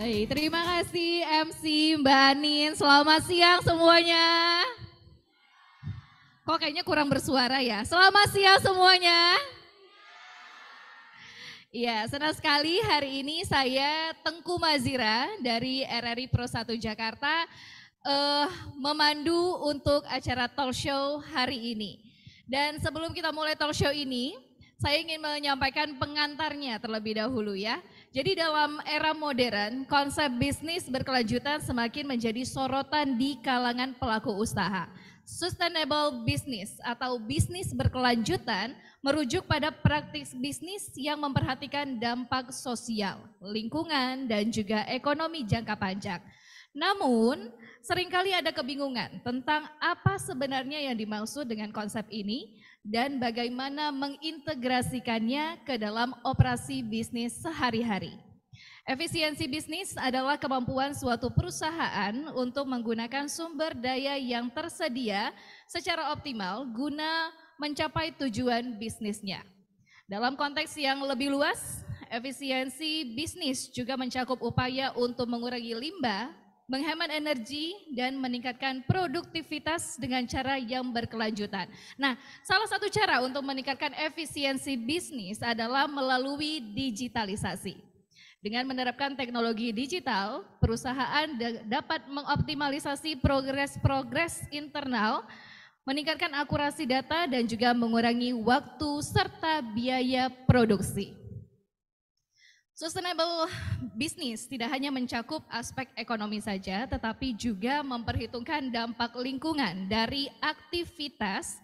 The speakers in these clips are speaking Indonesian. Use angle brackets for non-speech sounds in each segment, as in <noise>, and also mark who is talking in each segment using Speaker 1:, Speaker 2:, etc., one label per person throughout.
Speaker 1: Baik, terima kasih MC Mbak Anin. Selamat siang semuanya. Kok kayaknya kurang bersuara ya. Selamat siang semuanya. Iya, senang sekali hari ini saya Tengku Mazira dari RRI Pro 1 Jakarta uh, memandu untuk acara talk show hari ini. Dan sebelum kita mulai talk show ini, saya ingin menyampaikan pengantarnya terlebih dahulu ya. Jadi dalam era modern, konsep bisnis berkelanjutan semakin menjadi sorotan di kalangan pelaku usaha. Sustainable business atau bisnis berkelanjutan merujuk pada praktik bisnis yang memperhatikan dampak sosial, lingkungan, dan juga ekonomi jangka panjang. Namun, seringkali ada kebingungan tentang apa sebenarnya yang dimaksud dengan konsep ini, dan bagaimana mengintegrasikannya ke dalam operasi bisnis sehari-hari. Efisiensi bisnis adalah kemampuan suatu perusahaan untuk menggunakan sumber daya yang tersedia secara optimal guna mencapai tujuan bisnisnya. Dalam konteks yang lebih luas, efisiensi bisnis juga mencakup upaya untuk mengurangi limbah menghemat energi dan meningkatkan produktivitas dengan cara yang berkelanjutan. Nah, salah satu cara untuk meningkatkan efisiensi bisnis adalah melalui digitalisasi. Dengan menerapkan teknologi digital, perusahaan dapat mengoptimalisasi progres-progres internal, meningkatkan akurasi data dan juga mengurangi waktu serta biaya produksi. Sustainable bisnis tidak hanya mencakup aspek ekonomi saja, tetapi juga memperhitungkan dampak lingkungan dari aktivitas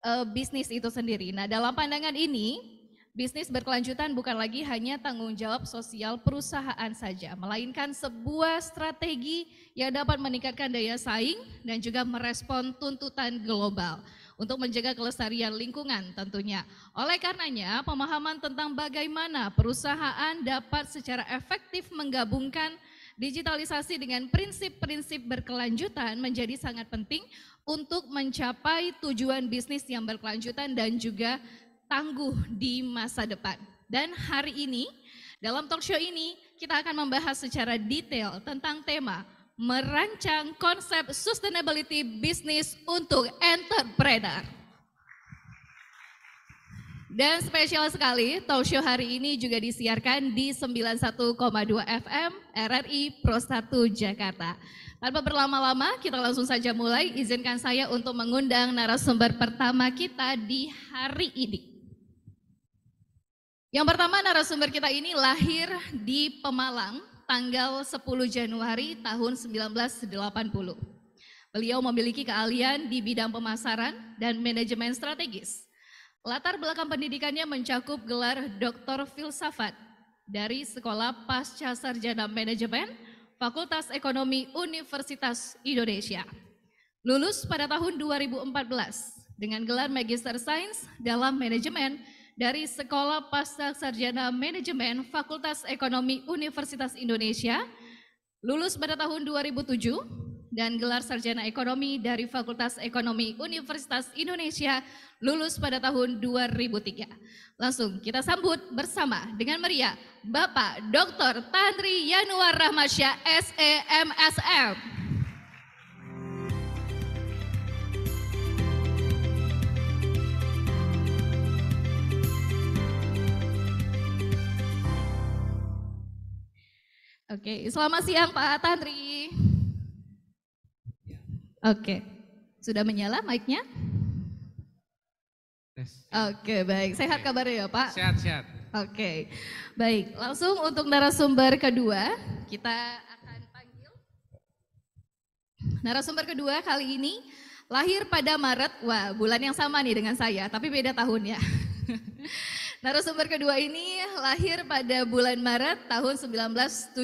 Speaker 1: uh, bisnis itu sendiri. Nah, dalam pandangan ini, bisnis berkelanjutan bukan lagi hanya tanggung jawab sosial perusahaan saja, melainkan sebuah strategi yang dapat meningkatkan daya saing dan juga merespon tuntutan global untuk menjaga kelestarian lingkungan tentunya. Oleh karenanya, pemahaman tentang bagaimana perusahaan dapat secara efektif menggabungkan digitalisasi dengan prinsip-prinsip berkelanjutan menjadi sangat penting untuk mencapai tujuan bisnis yang berkelanjutan dan juga tangguh di masa depan. Dan hari ini, dalam talkshow ini, kita akan membahas secara detail tentang tema merancang konsep sustainability bisnis untuk entrepreneur. Dan spesial sekali, talk show hari ini juga disiarkan di 91,2 FM RRI Pro 1 Jakarta. Tanpa berlama-lama, kita langsung saja mulai. Izinkan saya untuk mengundang narasumber pertama kita di hari ini. Yang pertama narasumber kita ini lahir di Pemalang tanggal 10 Januari tahun 1980. Beliau memiliki keahlian di bidang pemasaran dan manajemen strategis. Latar belakang pendidikannya mencakup gelar Doktor Filsafat dari Sekolah Pasca Sarjana Manajemen, Fakultas Ekonomi Universitas Indonesia. Lulus pada tahun 2014 dengan gelar Magister Sains dalam Manajemen dari Sekolah Pasca Sarjana Manajemen Fakultas Ekonomi Universitas Indonesia, lulus pada tahun 2007 dan gelar sarjana ekonomi dari Fakultas Ekonomi Universitas Indonesia lulus pada tahun 2003. Langsung kita sambut bersama dengan meriah Bapak Dr. Tantri Yanuar Rahmasya, SEMSM. Oke, selamat siang Pak Tantri. Oke, sudah menyala mic-nya? Oke, baik. Sehat kabarnya ya Pak? Sehat, sehat. Oke, baik. Langsung untuk narasumber kedua, kita akan panggil. Narasumber kedua kali ini lahir pada Maret, wah bulan yang sama nih dengan saya, tapi beda tahun ya. <laughs> Narasumber kedua ini lahir pada bulan Maret tahun 1974,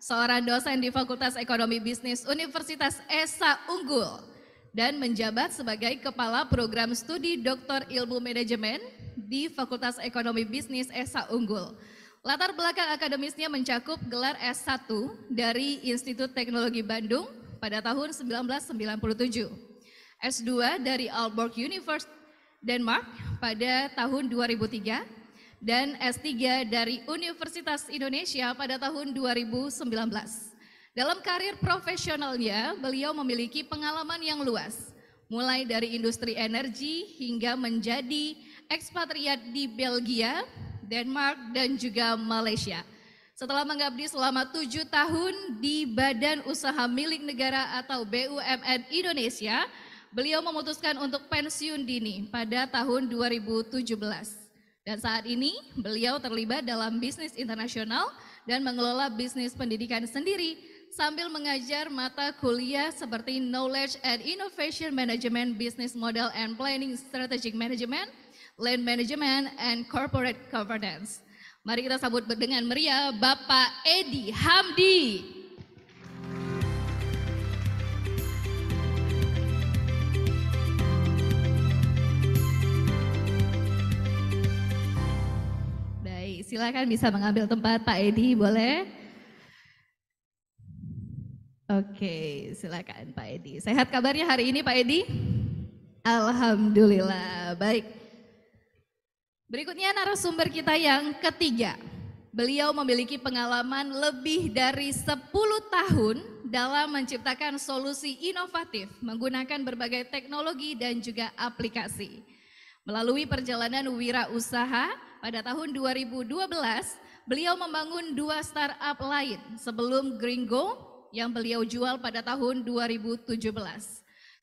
Speaker 1: seorang dosen di Fakultas Ekonomi Bisnis Universitas Esa Unggul dan menjabat sebagai Kepala Program Studi Doktor Ilmu Manajemen di Fakultas Ekonomi Bisnis Esa Unggul. Latar belakang akademisnya mencakup gelar e S1 dari Institut Teknologi Bandung pada tahun 1997, S2 e dari Aalborg University Denmark pada tahun 2003 dan S3 dari Universitas Indonesia pada tahun 2019. Dalam karir profesionalnya, beliau memiliki pengalaman yang luas, mulai dari industri energi hingga menjadi ekspatriat di Belgia, Denmark, dan juga Malaysia. Setelah mengabdi selama tujuh tahun di Badan Usaha Milik Negara atau BUMN Indonesia, beliau memutuskan untuk pensiun dini pada tahun 2017. Dan saat ini beliau terlibat dalam bisnis internasional dan mengelola bisnis pendidikan sendiri sambil mengajar mata kuliah seperti Knowledge and Innovation Management, Business Model and Planning Strategic Management, Land Management, and Corporate Governance. Mari kita sambut dengan meriah Bapak Edi Hamdi. Silakan bisa mengambil tempat Pak Edi, boleh? Oke, silakan Pak Edi. Sehat kabarnya hari ini Pak Edi? Alhamdulillah, baik. Berikutnya narasumber kita yang ketiga. Beliau memiliki pengalaman lebih dari 10 tahun dalam menciptakan solusi inovatif menggunakan berbagai teknologi dan juga aplikasi. Melalui perjalanan wirausaha, pada tahun 2012 beliau membangun dua startup lain sebelum Gringo yang beliau jual pada tahun 2017.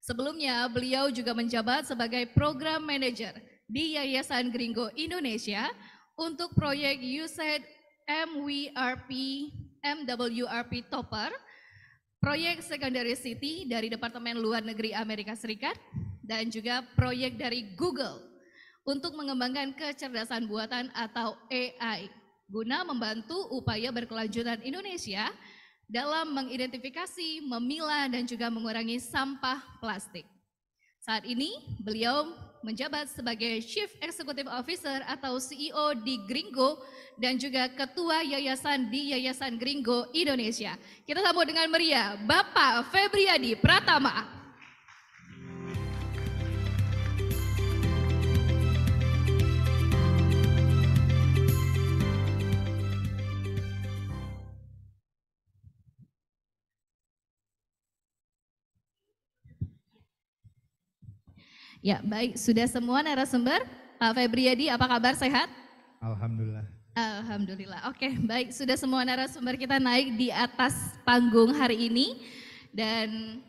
Speaker 1: Sebelumnya beliau juga menjabat sebagai program manager di Yayasan Gringo Indonesia untuk proyek USAID MWRP MWRP Topper, proyek secondary city dari Departemen Luar Negeri Amerika Serikat, dan juga proyek dari Google untuk mengembangkan kecerdasan buatan atau AI guna membantu upaya berkelanjutan Indonesia dalam mengidentifikasi, memilah, dan juga mengurangi sampah plastik. Saat ini beliau menjabat sebagai Chief Executive Officer atau CEO di Gringo dan juga Ketua Yayasan di Yayasan Gringo Indonesia. Kita sambut dengan meriah Bapak Febriadi Pratama. Ya, baik. Sudah semua narasumber? Pak Febriyadi, apa kabar? Sehat?
Speaker 2: Alhamdulillah.
Speaker 1: Alhamdulillah. Oke, baik. Sudah semua narasumber kita naik di atas panggung hari ini. Dan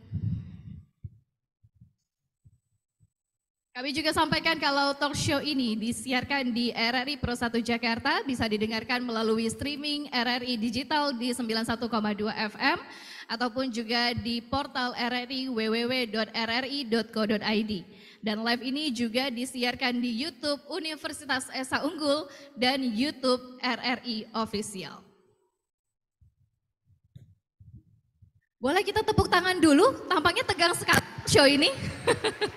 Speaker 1: Kami juga sampaikan kalau talk show ini disiarkan di RRI Pro 1 Jakarta, bisa didengarkan melalui streaming RRI Digital di 91,2 FM, ataupun juga di portal RRI www.rri.co.id. Dan live ini juga disiarkan di YouTube Universitas Esa Unggul dan YouTube RRI Official. Boleh kita tepuk tangan dulu? Tampaknya tegang sekali show ini. <laughs>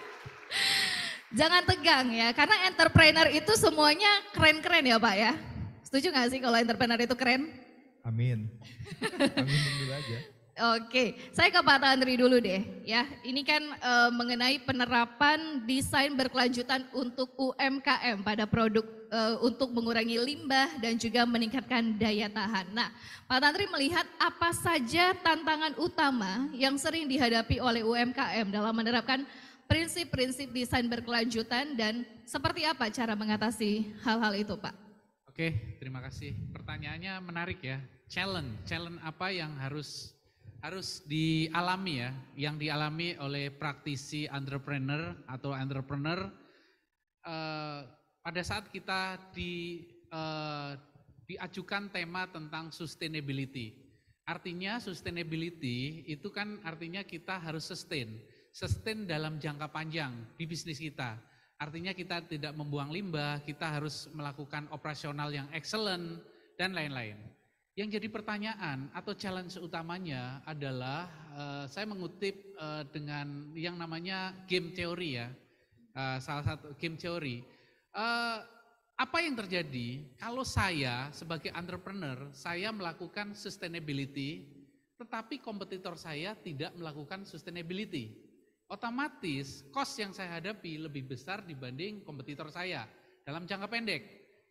Speaker 1: Jangan tegang ya, karena entrepreneur itu semuanya keren-keren ya Pak ya. Setuju gak sih kalau entrepreneur itu keren?
Speaker 2: Amin. Amin aja.
Speaker 1: Oke, saya ke Pak Tantri dulu deh. Ya, ini kan e, mengenai penerapan desain berkelanjutan untuk UMKM pada produk e, untuk mengurangi limbah dan juga meningkatkan daya tahan. Nah, Pak Tantri melihat apa saja tantangan utama yang sering dihadapi oleh UMKM dalam menerapkan prinsip-prinsip desain berkelanjutan dan seperti apa cara mengatasi hal-hal itu, Pak?
Speaker 3: Oke, terima kasih. Pertanyaannya menarik ya. Challenge, challenge apa yang harus harus dialami ya, yang dialami oleh praktisi entrepreneur atau entrepreneur eh, pada saat kita di eh, diajukan tema tentang sustainability. Artinya sustainability itu kan artinya kita harus sustain, sustain dalam jangka panjang di bisnis kita. Artinya kita tidak membuang limbah, kita harus melakukan operasional yang excellent dan lain-lain. Yang jadi pertanyaan atau challenge utamanya adalah uh, saya mengutip uh, dengan yang namanya game teori ya, uh, salah satu game teori. Uh, apa yang terjadi kalau saya sebagai entrepreneur saya melakukan sustainability, tetapi kompetitor saya tidak melakukan sustainability? Otomatis cost yang saya hadapi lebih besar dibanding kompetitor saya dalam jangka pendek.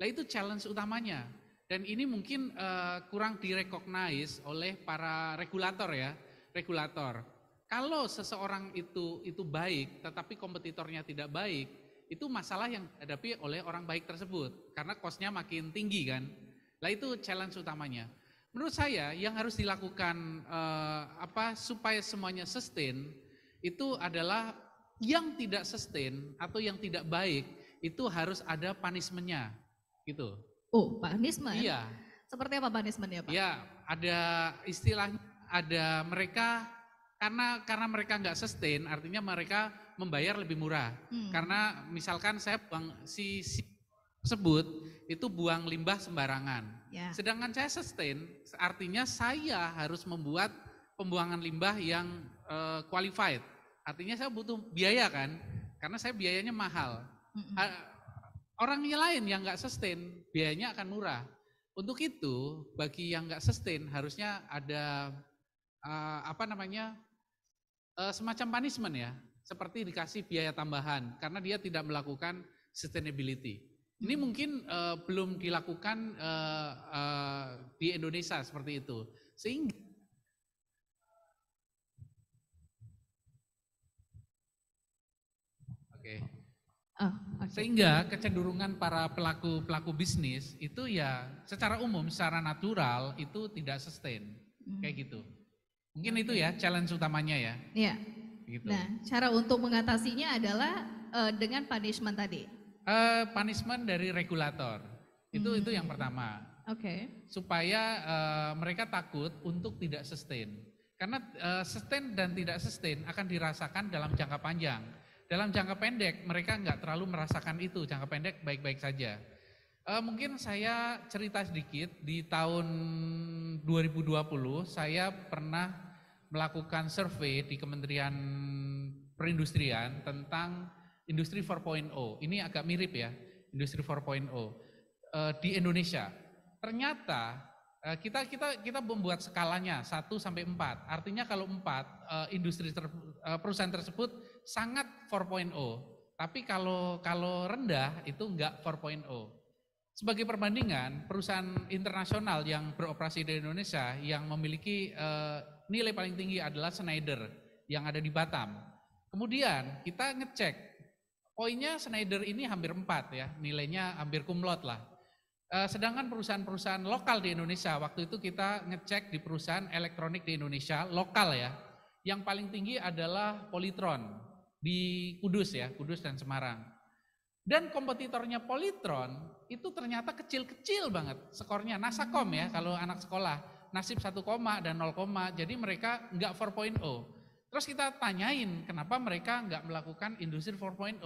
Speaker 3: Nah itu challenge utamanya. Dan ini mungkin uh, kurang direkognize oleh para regulator ya, regulator. Kalau seseorang itu itu baik, tetapi kompetitornya tidak baik, itu masalah yang dihadapi oleh orang baik tersebut karena kosnya makin tinggi kan. Lah itu challenge utamanya. Menurut saya yang harus dilakukan uh, apa supaya semuanya sustain itu adalah yang tidak sustain atau yang tidak baik itu harus ada punishmentnya gitu.
Speaker 1: Oh, pak punishment? Iya. Seperti apa pak ya Pak?
Speaker 3: Iya, ada istilah ada mereka karena karena mereka nggak sustain, artinya mereka membayar lebih murah. Hmm. Karena misalkan saya buang si, si tersebut itu buang limbah sembarangan. Ya. Sedangkan saya sustain, artinya saya harus membuat pembuangan limbah yang uh, qualified. Artinya saya butuh biaya kan, karena saya biayanya mahal. -hmm. Orang yang lain yang nggak sustain, biayanya akan murah. Untuk itu, bagi yang nggak sustain harusnya ada uh, apa namanya uh, semacam punishment ya, seperti dikasih biaya tambahan karena dia tidak melakukan sustainability. Ini hmm. mungkin uh, belum dilakukan uh, uh, di Indonesia seperti itu, sehingga Okay. Oh, Sehingga kecenderungan para pelaku-pelaku bisnis itu ya secara umum, secara natural itu tidak sustain. Hmm. Kayak gitu. Mungkin itu ya challenge utamanya ya. Iya. Gitu. Nah,
Speaker 1: cara untuk mengatasinya adalah uh, dengan punishment tadi.
Speaker 3: Uh, punishment dari regulator. Itu hmm. itu yang pertama. Oke. Okay. Supaya uh, mereka takut untuk tidak sustain. Karena uh, sustain dan tidak sustain akan dirasakan dalam jangka panjang dalam jangka pendek mereka nggak terlalu merasakan itu jangka pendek baik-baik saja e, mungkin saya cerita sedikit di tahun 2020 saya pernah melakukan survei di Kementerian Perindustrian tentang industri 4.0 ini agak mirip ya industri 4.0 e, eh, di Indonesia ternyata eh, kita kita kita membuat skalanya 1 sampai 4. Artinya kalau 4 industri ter, perusahaan tersebut sangat 4.0, tapi kalau kalau rendah itu enggak 4.0. Sebagai perbandingan, perusahaan internasional yang beroperasi di Indonesia yang memiliki eh, nilai paling tinggi adalah Schneider yang ada di Batam. Kemudian kita ngecek poinnya Schneider ini hampir 4 ya, nilainya hampir kumlot lah. Eh, sedangkan perusahaan-perusahaan lokal di Indonesia waktu itu kita ngecek di perusahaan elektronik di Indonesia lokal ya, yang paling tinggi adalah Politron di Kudus ya, Kudus dan Semarang. Dan kompetitornya Politron itu ternyata kecil-kecil banget skornya. Nasakom ya kalau anak sekolah, nasib 1, dan 0, jadi mereka nggak 4.0. Terus kita tanyain kenapa mereka nggak melakukan industri 4.0.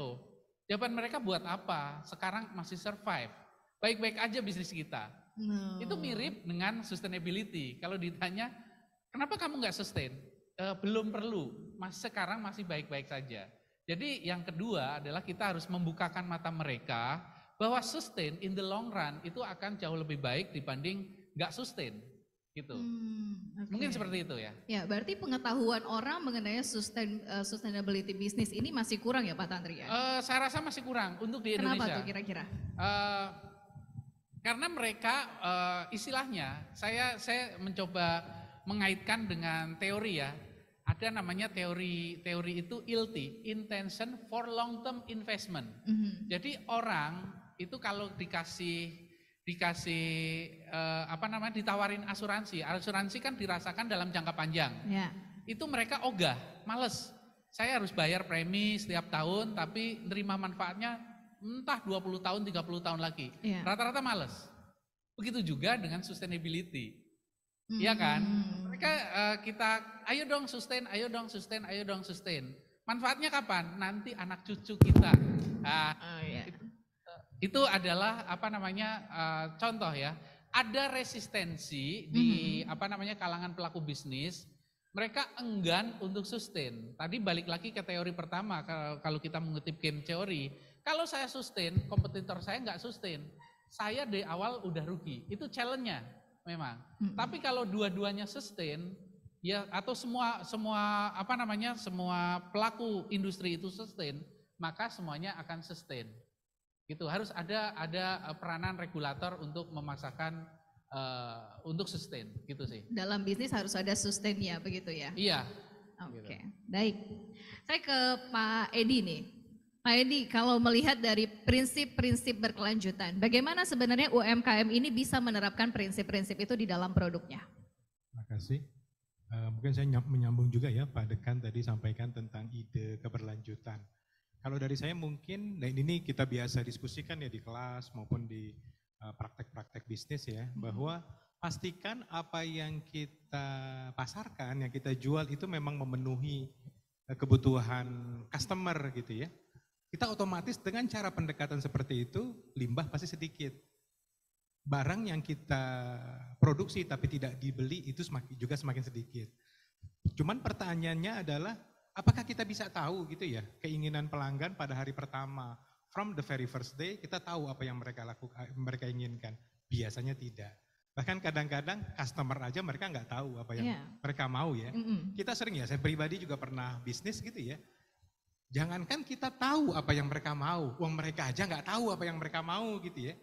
Speaker 3: Jawaban mereka buat apa? Sekarang masih survive. Baik-baik aja bisnis kita. No. Hmm. Itu mirip dengan sustainability. Kalau ditanya, kenapa kamu nggak sustain? eh, belum perlu, mas sekarang masih baik-baik saja. Jadi yang kedua adalah kita harus membukakan mata mereka bahwa sustain in the long run itu akan jauh lebih baik dibanding nggak sustain gitu. Hmm, okay. Mungkin seperti itu ya.
Speaker 1: Ya, berarti pengetahuan orang mengenai sustain, uh, sustainability bisnis ini masih kurang ya Pak Tantri ya?
Speaker 3: Uh, saya rasa masih kurang untuk di Kenapa Indonesia. Kenapa tuh kira-kira? Uh, karena mereka uh, istilahnya saya saya mencoba mengaitkan dengan teori ya ada namanya teori teori itu ILTI, intention for long term investment. Mm -hmm. Jadi orang itu kalau dikasih dikasih eh, apa namanya ditawarin asuransi, asuransi kan dirasakan dalam jangka panjang. Yeah. Itu mereka ogah, males. Saya harus bayar premi setiap tahun tapi nerima manfaatnya entah 20 tahun, 30 tahun lagi. Ya. Rata-rata yeah. Rata -rata males. Begitu juga dengan sustainability Iya kan? Hmm. Mereka uh, kita ayo dong sustain, ayo dong sustain, ayo dong sustain. Manfaatnya kapan? Nanti anak cucu kita. Uh, oh, yeah. itu, eh, itu adalah apa namanya uh, contoh ya. Ada resistensi di -hmm. apa namanya kalangan pelaku bisnis. Mereka enggan untuk sustain. Tadi balik lagi ke teori pertama kalau, kalau kita mengutip game teori. Kalau saya sustain, kompetitor saya nggak sustain. Saya dari awal udah rugi. Itu challenge-nya memang. Hmm. Tapi kalau dua-duanya sustain, ya atau semua semua apa namanya semua pelaku industri itu sustain, maka semuanya akan sustain. Gitu harus ada ada eh, peranan regulator untuk memaksakan uh, untuk sustain, gitu sih.
Speaker 1: Dalam bisnis harus ada sustain ya, begitu ya. Iya. Oke, okay. Gitu. baik. Saya ke Pak Edi nih. Pak Edi, kalau melihat dari prinsip-prinsip berkelanjutan, bagaimana sebenarnya UMKM ini bisa menerapkan prinsip-prinsip itu di dalam produknya?
Speaker 4: Terima kasih. Uh, mungkin saya menyambung juga ya Pak Dekan tadi sampaikan tentang ide keberlanjutan. Kalau dari saya mungkin, nah ini kita biasa diskusikan ya di kelas maupun di eh, praktek-praktek uh, bisnis ya, hmm. bahwa pastikan apa yang kita pasarkan, yang kita jual itu memang memenuhi eh, kebutuhan customer gitu ya kita otomatis dengan cara pendekatan seperti itu, limbah pasti sedikit. Barang yang kita produksi tapi tidak dibeli itu semakin, juga semakin sedikit. Cuman pertanyaannya adalah, apakah kita bisa tahu gitu ya, keinginan pelanggan pada hari pertama, from the very first day kita tahu apa yang mereka lakukan, mereka inginkan. Biasanya tidak. Bahkan kadang-kadang customer aja mereka nggak tahu apa yang yeah. mereka mau ya. Mm -hmm. Kita sering ya, saya pribadi juga pernah bisnis gitu ya. Jangankan kita tahu apa yang mereka mau, uang mereka aja nggak tahu apa yang mereka mau gitu ya.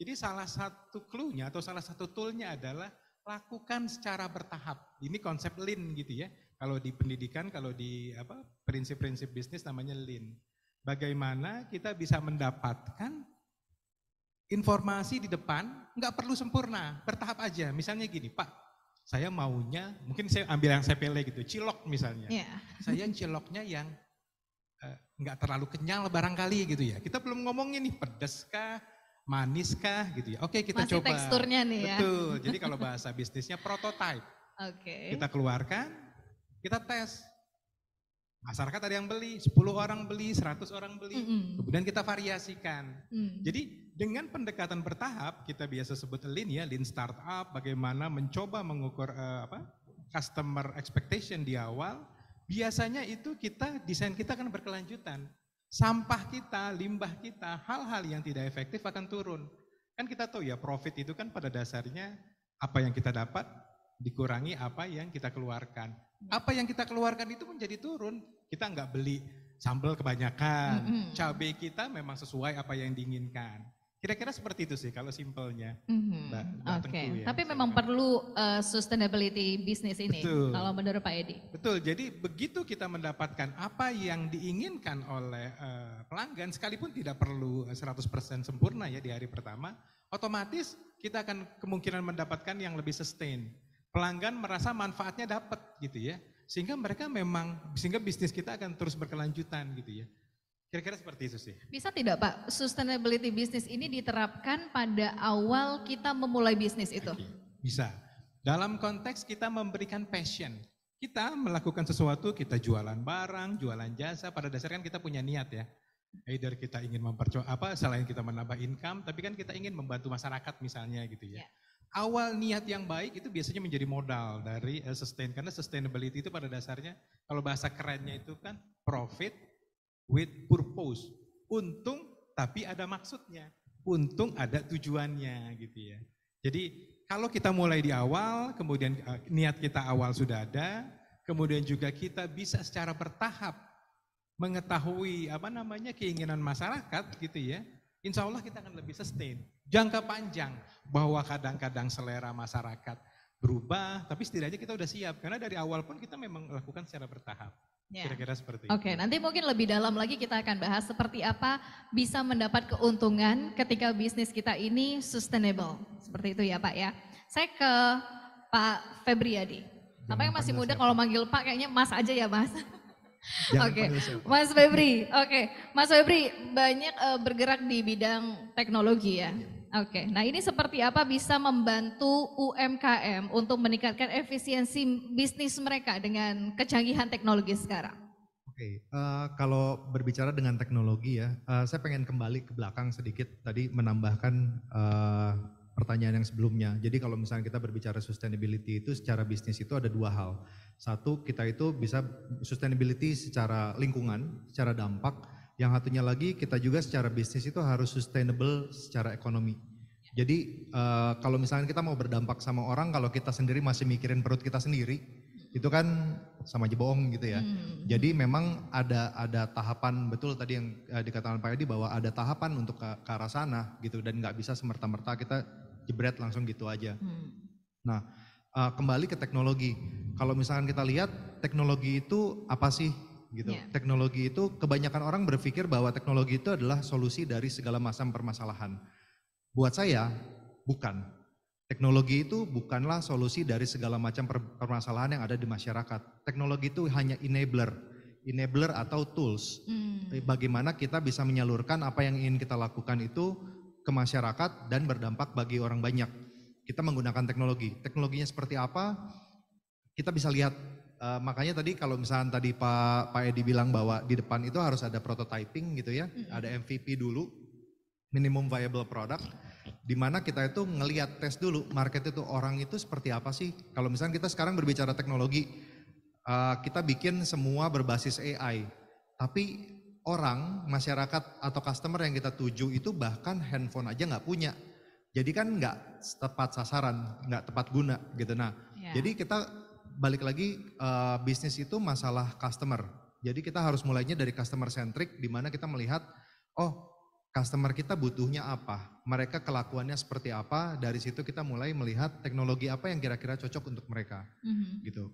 Speaker 4: Jadi salah satu clue-nya atau salah satu tool-nya adalah lakukan secara bertahap. Ini konsep lean gitu ya. Kalau di pendidikan, kalau di apa prinsip-prinsip bisnis namanya lean. Bagaimana kita bisa mendapatkan informasi di depan, nggak perlu sempurna, bertahap aja. Misalnya gini, Pak, saya maunya, mungkin saya ambil yang saya pilih gitu, cilok misalnya. Yeah. Saya ciloknya yang Eh, nggak uh, terlalu kenyal barangkali gitu ya. Kita belum ngomongin nih pedes kah, manis kah gitu ya. Oke kita Masih coba. teksturnya nih Betul. ya. Betul, jadi <laughs> kalau bahasa bisnisnya prototype.
Speaker 1: Oke. Okay. Kita
Speaker 4: keluarkan, kita tes. Masyarakat ada yang beli, 10 orang beli, 100 orang beli. Mm -hmm. Kemudian kita variasikan. Mm. Jadi dengan pendekatan bertahap, kita biasa sebut lean ya, lean startup, bagaimana mencoba mengukur uh, apa customer expectation di awal, biasanya itu kita desain kita akan berkelanjutan. Sampah kita, limbah kita, hal-hal yang tidak efektif akan turun. Kan kita tahu ya profit itu kan pada dasarnya apa yang kita dapat dikurangi apa yang kita keluarkan. Ya. Apa yang kita keluarkan itu menjadi turun. Kita nggak beli sambal kebanyakan, cabai kita memang sesuai apa yang diinginkan. Kira-kira seperti itu sih kalau simpelnya. Mm-hmm. Mbak, Mbak Oke. Okay. Ya, Tapi
Speaker 1: memang Sampai. perlu uh, sustainability bisnis ini Betul. kalau menurut Pak Edi.
Speaker 4: Betul. Jadi begitu kita mendapatkan apa yang diinginkan oleh uh, pelanggan sekalipun tidak perlu 100% eh, sempurna ya di hari pertama, otomatis kita akan kemungkinan mendapatkan yang lebih sustain. Pelanggan merasa manfaatnya dapat gitu ya. Sehingga mereka memang sehingga bisnis kita akan terus berkelanjutan gitu ya. Kira-kira seperti itu sih.
Speaker 1: Bisa tidak Pak, sustainability bisnis ini diterapkan pada awal kita memulai bisnis itu?
Speaker 4: Bisa. Dalam konteks kita memberikan passion. Kita melakukan sesuatu, kita jualan barang, jualan jasa, pada dasarnya kan kita punya niat ya. Either kita ingin mempercoba apa selain kita menambah income, tapi kan kita ingin membantu masyarakat misalnya gitu ya. Yeah. Awal niat yang baik itu biasanya menjadi modal dari eh, sustain karena sustainability itu pada dasarnya kalau bahasa kerennya itu kan profit with purpose. Untung tapi ada maksudnya. Untung ada tujuannya gitu ya. Jadi kalau kita mulai di awal, kemudian eh, niat kita awal sudah ada, kemudian juga kita bisa secara bertahap mengetahui apa namanya keinginan masyarakat gitu ya, insya Allah kita akan lebih sustain. Jangka panjang bahwa kadang-kadang selera masyarakat, berubah, tapi setidaknya kita udah siap karena dari awal pun kita memang lakukan secara bertahap. Ya. Kira-kira ya. seperti Oke,
Speaker 1: nanti mungkin lebih dalam lagi kita akan bahas seperti apa bisa mendapat keuntungan ketika bisnis kita ini sustainable. Seperti itu ya Pak ya. Saya ke Pak Febriadi. Apa yang masih muda kalau manggil Pak kayaknya Mas aja ya Mas. <laughs> Oke, okay. Mas Febri. Oke, okay. Mas Febri banyak uh, bergerak di bidang teknologi ya. Iya. Oke, nah ini seperti apa bisa membantu UMKM untuk meningkatkan efisiensi bisnis mereka dengan kecanggihan teknologi sekarang?
Speaker 2: Oke, uh, kalau berbicara dengan teknologi ya, uh, saya pengen kembali ke belakang sedikit tadi menambahkan uh, pertanyaan yang sebelumnya. Jadi kalau misalnya kita berbicara sustainability itu secara bisnis itu ada dua hal. Satu, kita itu bisa sustainability secara lingkungan, secara dampak, yang satunya lagi kita juga secara bisnis itu harus sustainable secara ekonomi. Jadi uh, kalau misalnya kita mau berdampak sama orang, kalau kita sendiri masih mikirin perut kita sendiri, itu kan sama aja bohong gitu ya. Hmm. Jadi memang ada ada tahapan betul tadi yang uh, dikatakan Pak Edi bahwa ada tahapan untuk ke, ke arah sana gitu dan nggak bisa semerta-merta kita jebret langsung gitu aja. Hmm. Nah uh, kembali ke teknologi. Kalau misalkan kita lihat teknologi itu apa sih gitu. Yeah. Teknologi itu kebanyakan orang berpikir bahwa teknologi itu adalah solusi dari segala macam permasalahan. Buat saya bukan. Teknologi itu bukanlah solusi dari segala macam permasalahan yang ada di masyarakat. Teknologi itu hanya enabler, enabler atau tools. Mm. Bagaimana kita bisa menyalurkan apa yang ingin kita lakukan itu ke masyarakat dan berdampak bagi orang banyak. Kita menggunakan teknologi. Teknologinya seperti apa? Kita bisa lihat Uh, makanya tadi kalau misalnya tadi Pak Pak Edi bilang bahwa di depan itu harus ada prototyping gitu ya, -hmm. ada MVP dulu, minimum viable product, di mana kita itu ngelihat tes dulu market itu orang itu seperti apa sih. Kalau misalnya kita sekarang berbicara teknologi, uh, kita bikin semua berbasis AI, tapi orang masyarakat atau customer yang kita tuju itu bahkan handphone aja nggak punya, jadi kan nggak tepat sasaran, nggak tepat guna gitu. Nah, yeah. jadi kita balik lagi uh, bisnis itu masalah customer. Jadi kita harus mulainya dari customer centric di mana kita melihat oh customer kita butuhnya apa, mereka kelakuannya seperti apa, dari situ kita mulai melihat teknologi apa yang kira-kira cocok untuk mereka. Mm-hmm. Gitu.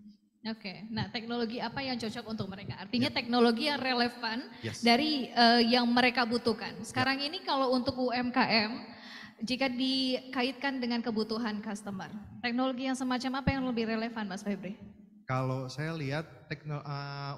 Speaker 1: Oke, okay. nah teknologi apa yang cocok untuk mereka? Artinya yeah. teknologi yang relevan yes. dari uh, yang mereka butuhkan. Ya. Sekarang yeah. ini kalau untuk UMKM jika dikaitkan dengan kebutuhan customer, teknologi yang semacam apa yang lebih relevan, Mas Febri?
Speaker 2: Kalau saya lihat uh,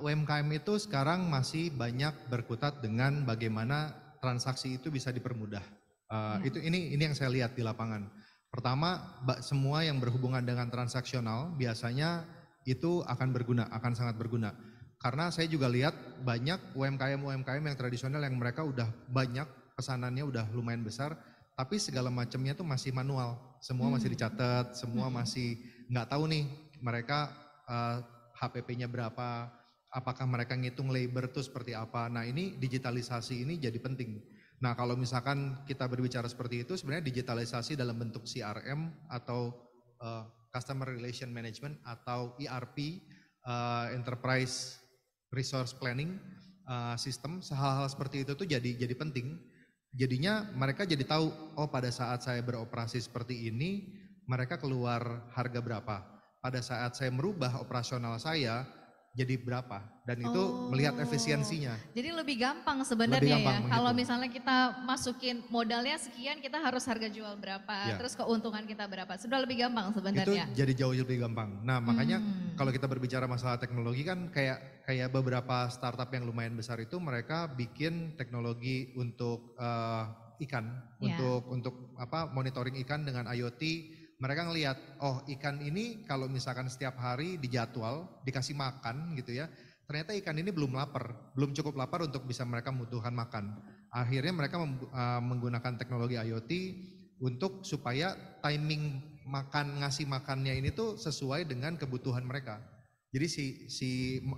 Speaker 2: eh, UMKM itu sekarang masih banyak berkutat dengan bagaimana transaksi itu bisa dipermudah. Uh, ya. Itu ini ini yang saya lihat di lapangan. Pertama, semua yang berhubungan dengan transaksional biasanya itu akan berguna, akan sangat berguna karena saya juga lihat banyak UMKM UMKM yang tradisional yang mereka udah banyak pesanannya udah lumayan besar tapi segala macamnya tuh masih manual. Semua masih hmm. dicatat, semua hmm. masih nggak tahu nih mereka uh, eh, HPP-nya berapa, apakah mereka ngitung labor itu seperti apa. Nah ini digitalisasi ini jadi penting. Nah kalau misalkan kita berbicara seperti itu sebenarnya digitalisasi dalam bentuk CRM atau uh, Customer Relation Management atau ERP, uh, eh, Enterprise Resource Planning uh, System, hal-hal seperti itu tuh jadi jadi penting Jadinya mereka jadi tahu, oh pada saat saya beroperasi seperti ini, mereka keluar harga berapa. Pada saat saya merubah operasional saya, jadi berapa dan itu oh. melihat efisiensinya.
Speaker 1: Jadi lebih gampang sebenarnya ya. Kalau misalnya kita masukin modalnya sekian, kita harus harga jual berapa, ya. terus keuntungan kita berapa. Sudah lebih gampang sebenarnya.
Speaker 2: Itu jadi jauh lebih gampang. Nah, makanya hmm. kalau kita berbicara masalah teknologi kan kayak kayak beberapa startup yang lumayan besar itu mereka bikin teknologi untuk uh, ikan, ya. untuk untuk apa monitoring ikan dengan IoT mereka ngelihat oh ikan ini kalau misalkan setiap hari dijadwal dikasih makan gitu ya ternyata ikan ini belum lapar belum cukup lapar untuk bisa mereka membutuhkan makan akhirnya mereka uh, menggunakan teknologi IoT untuk supaya timing makan ngasih makannya ini tuh sesuai dengan kebutuhan mereka jadi si si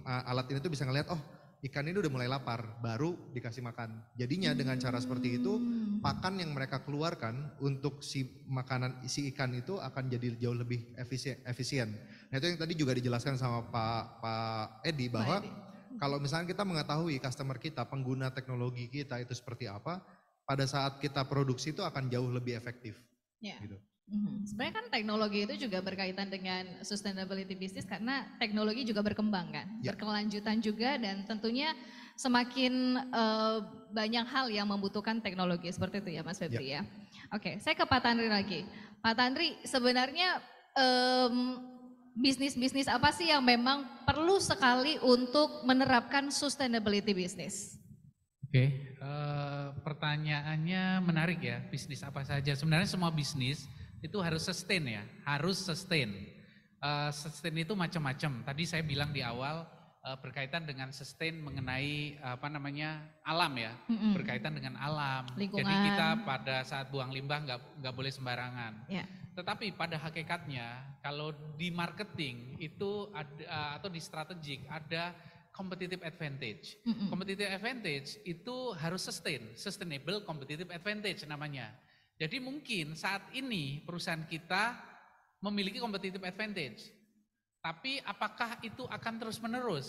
Speaker 2: uh, alat ini tuh bisa ngelihat oh ikan ini udah mulai lapar, baru dikasih makan. Jadinya dengan cara seperti itu, pakan hmm. yang mereka keluarkan untuk si makanan si ikan itu akan jadi jauh lebih efisien. Nah itu yang tadi juga dijelaskan sama Pak Pak Edi bahwa Pak Edi. kalau misalnya kita mengetahui customer kita, pengguna teknologi kita itu seperti apa, pada saat kita produksi itu akan jauh lebih efektif. Yeah. Gitu.
Speaker 1: Mm-hmm. Sebenarnya kan teknologi itu juga berkaitan dengan sustainability bisnis karena teknologi juga berkembang kan, ya. berkelanjutan juga dan tentunya semakin uh, banyak hal yang membutuhkan teknologi seperti itu ya Mas Febri ya. ya. Oke, saya ke Pak Tandri lagi. Pak Tandri sebenarnya um, bisnis-bisnis apa sih yang memang perlu sekali untuk menerapkan sustainability bisnis?
Speaker 3: Oke, okay. uh, eh, pertanyaannya menarik ya, bisnis apa saja? Sebenarnya semua bisnis itu harus sustain ya, harus sustain. Uh, sustain itu macam-macam. Tadi saya bilang di awal uh, berkaitan dengan sustain mengenai apa namanya alam ya, mm-hmm. berkaitan dengan alam. Lingkungan. Jadi kita pada saat buang limbah nggak nggak boleh sembarangan. Yeah. Tetapi pada hakikatnya kalau di marketing itu ada, eh, atau di strategik ada competitive advantage. Mm-hmm. Competitive advantage itu harus sustain, sustainable competitive advantage namanya. Jadi mungkin saat ini perusahaan kita memiliki competitive advantage. Tapi apakah itu akan terus menerus?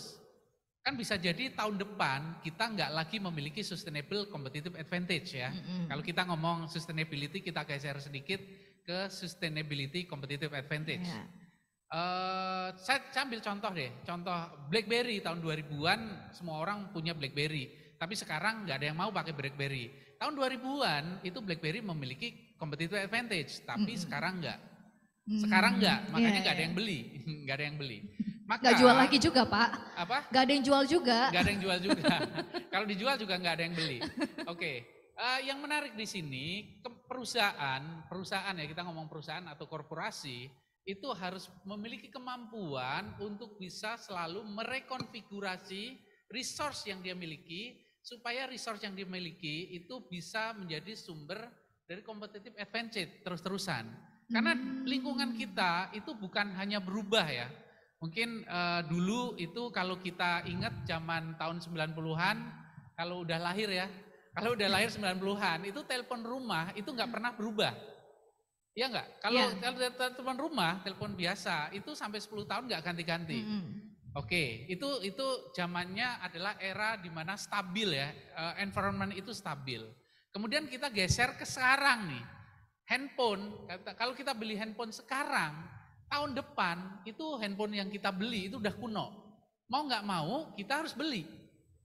Speaker 3: Kan bisa jadi tahun depan kita nggak lagi memiliki sustainable competitive advantage ya. Mm -hmm. Kalau kita ngomong sustainability kita geser sedikit ke sustainability competitive advantage. Yeah. Iya. Uh, saya, saya ambil contoh deh, contoh BlackBerry tahun 2000-an semua orang punya BlackBerry, tapi sekarang nggak ada yang mau pakai BlackBerry tahun 2000-an itu BlackBerry memiliki competitive advantage, tapi mm-hmm. sekarang enggak. Hmm, sekarang enggak, iya, makanya yeah, ada iya. yang beli, enggak <laughs> ada yang beli. Maka gak jual lagi juga, Pak. Apa?
Speaker 1: Enggak ada yang jual juga.
Speaker 3: Enggak ada yang jual juga. <laughs> Kalau dijual juga enggak ada yang beli. Oke. Okay. Uh, eh, yang menarik di sini perusahaan, perusahaan ya kita ngomong perusahaan atau korporasi itu harus memiliki kemampuan untuk bisa selalu merekonfigurasi resource yang dia miliki supaya resource yang dimiliki itu bisa menjadi sumber dari competitive advantage terus-terusan. Karena hmm. lingkungan kita itu bukan hanya berubah ya. Mungkin uh, dulu itu kalau kita ingat zaman tahun 90-an, kalau udah lahir ya, kalau udah lahir 90-an, itu telepon rumah itu nggak pernah berubah. Iya nggak? Kalau ya. telepon rumah, telepon biasa, itu sampai 10 tahun nggak ganti-ganti. Mm -hmm. Oke, itu itu zamannya adalah era di mana stabil ya, eh, environment itu stabil. Kemudian kita geser ke sekarang nih. Handphone, kalau kita beli handphone sekarang, tahun depan itu handphone yang kita beli itu udah kuno. Mau nggak mau kita harus beli,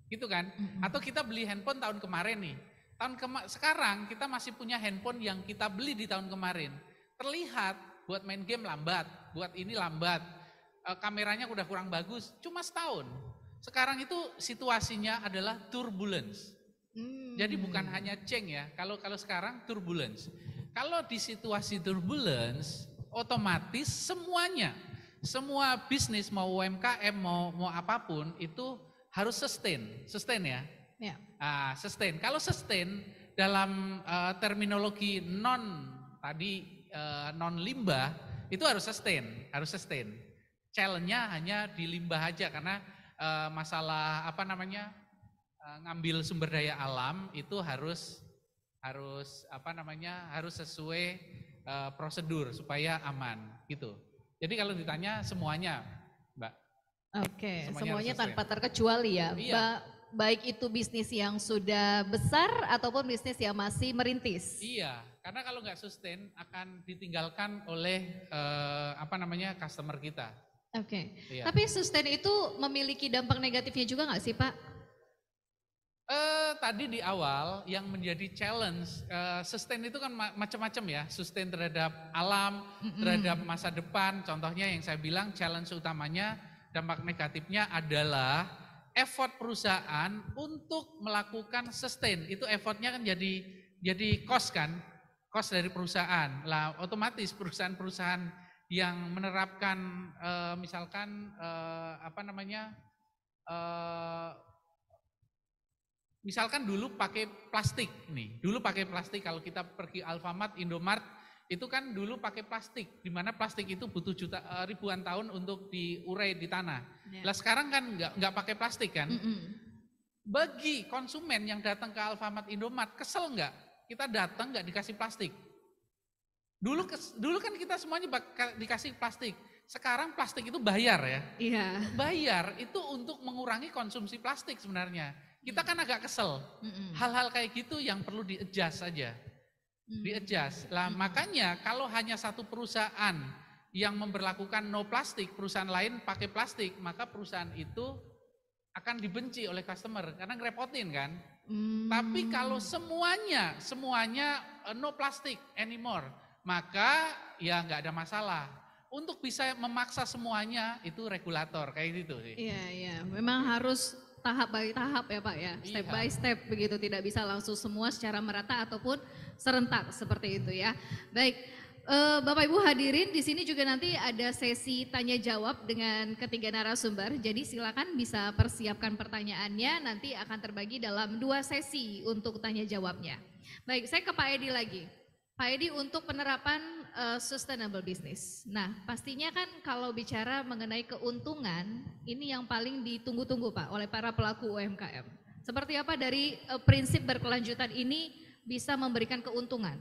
Speaker 3: gitu kan? Atau kita beli handphone tahun kemarin nih. Tahun kema sekarang kita masih punya handphone yang kita beli di tahun kemarin. Terlihat buat main game lambat, buat ini lambat, Eh, kameranya udah kurang bagus, cuma setahun. Sekarang itu situasinya adalah turbulence. Hmm. Jadi bukan hanya ceng ya. Kalau kalau sekarang turbulence. Kalau di situasi turbulence, otomatis semuanya, semua bisnis mau UMKM mau mau apapun itu harus sustain, sustain ya. Ya. Uh, sustain. Kalau sustain dalam uh, terminologi non tadi uh, non limbah itu harus sustain, harus sustain challenge-nya hanya di limbah aja karena uh, masalah apa namanya uh, ngambil sumber daya alam itu harus harus apa namanya harus sesuai uh, prosedur supaya aman gitu. Jadi kalau ditanya semuanya, Mbak.
Speaker 1: Oke, semuanya, semuanya tanpa terkecuali ya. Iya. baik itu bisnis yang sudah besar ataupun bisnis yang masih merintis.
Speaker 3: Iya, karena kalau nggak sustain akan ditinggalkan oleh eh, apa namanya customer kita. Oke. Okay. Iya. Tapi
Speaker 1: sustain itu memiliki dampak negatifnya juga nggak sih Pak?
Speaker 3: Uh, tadi di awal yang menjadi challenge uh, sustain itu kan macam-macam ya sustain terhadap alam terhadap masa depan contohnya yang saya bilang challenge utamanya dampak negatifnya adalah effort perusahaan untuk melakukan sustain itu effortnya kan jadi jadi cost kan cost dari perusahaan lah otomatis perusahaan-perusahaan yang menerapkan uh, misalkan uh, apa namanya uh, misalkan dulu pakai plastik nih dulu pakai plastik kalau kita pergi Alfamart Indomart itu kan dulu pakai plastik di mana plastik itu butuh juta ribuan tahun untuk diurai di tanah ya. lah sekarang kan nggak nggak pakai plastik kan mm -mm. bagi konsumen yang datang ke Alfamart Indomart kesel nggak kita datang nggak dikasih plastik Dulu dulu kan kita semuanya dikasih plastik. Sekarang plastik itu bayar ya. Iya. Bayar itu untuk mengurangi konsumsi plastik sebenarnya. Kita kan agak kesel. Hal-hal kayak gitu yang perlu di-adjust aja. Di-adjust. Lah makanya kalau hanya satu perusahaan yang memperlakukan no plastik, perusahaan lain pakai plastik, maka perusahaan itu akan dibenci oleh customer karena ngerepotin kan. Hmm. Tapi kalau semuanya, semuanya eh, no plastik anymore, maka ya nggak ada masalah. Untuk bisa memaksa semuanya itu regulator kayak gitu sih.
Speaker 1: Iya iya, memang harus tahap by tahap ya Pak ya, step iya. by step begitu tidak bisa langsung semua secara merata ataupun serentak seperti itu ya. Baik, eh, Bapak Ibu hadirin di sini juga nanti ada sesi tanya jawab dengan ketiga narasumber. Jadi silakan bisa persiapkan pertanyaannya nanti akan terbagi dalam dua sesi untuk tanya jawabnya. Baik, saya ke Pak Edi lagi. Pak Edi untuk penerapan uh, sustainable business. Nah, pastinya kan kalau bicara mengenai keuntungan, ini yang paling ditunggu-tunggu Pak oleh para pelaku UMKM. Seperti apa dari uh, prinsip berkelanjutan ini bisa memberikan keuntungan?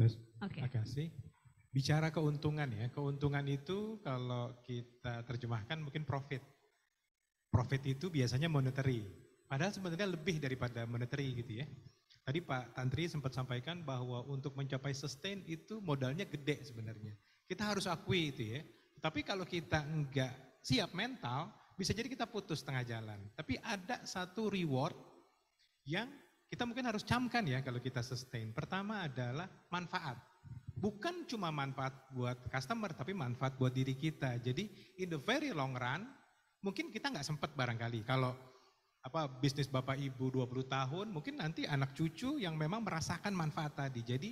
Speaker 4: Terus, okay. kasih. Bicara keuntungan ya, keuntungan itu kalau kita terjemahkan mungkin profit. Profit itu biasanya monetary, Padahal sebenarnya lebih daripada monetary gitu ya. Tadi Pak Tantri sempat sampaikan bahwa untuk mencapai sustain itu modalnya gede sebenarnya. Kita harus akui itu ya. Tapi kalau kita enggak siap mental, bisa jadi kita putus tengah jalan. Tapi ada satu reward yang kita mungkin harus camkan ya kalau kita sustain. Pertama adalah manfaat. Bukan cuma manfaat buat customer, tapi manfaat buat diri kita. Jadi in the very long run, mungkin kita nggak sempat barangkali. Kalau apa bisnis Bapak Ibu 20 tahun, mungkin nanti anak cucu yang memang merasakan manfaat tadi. Jadi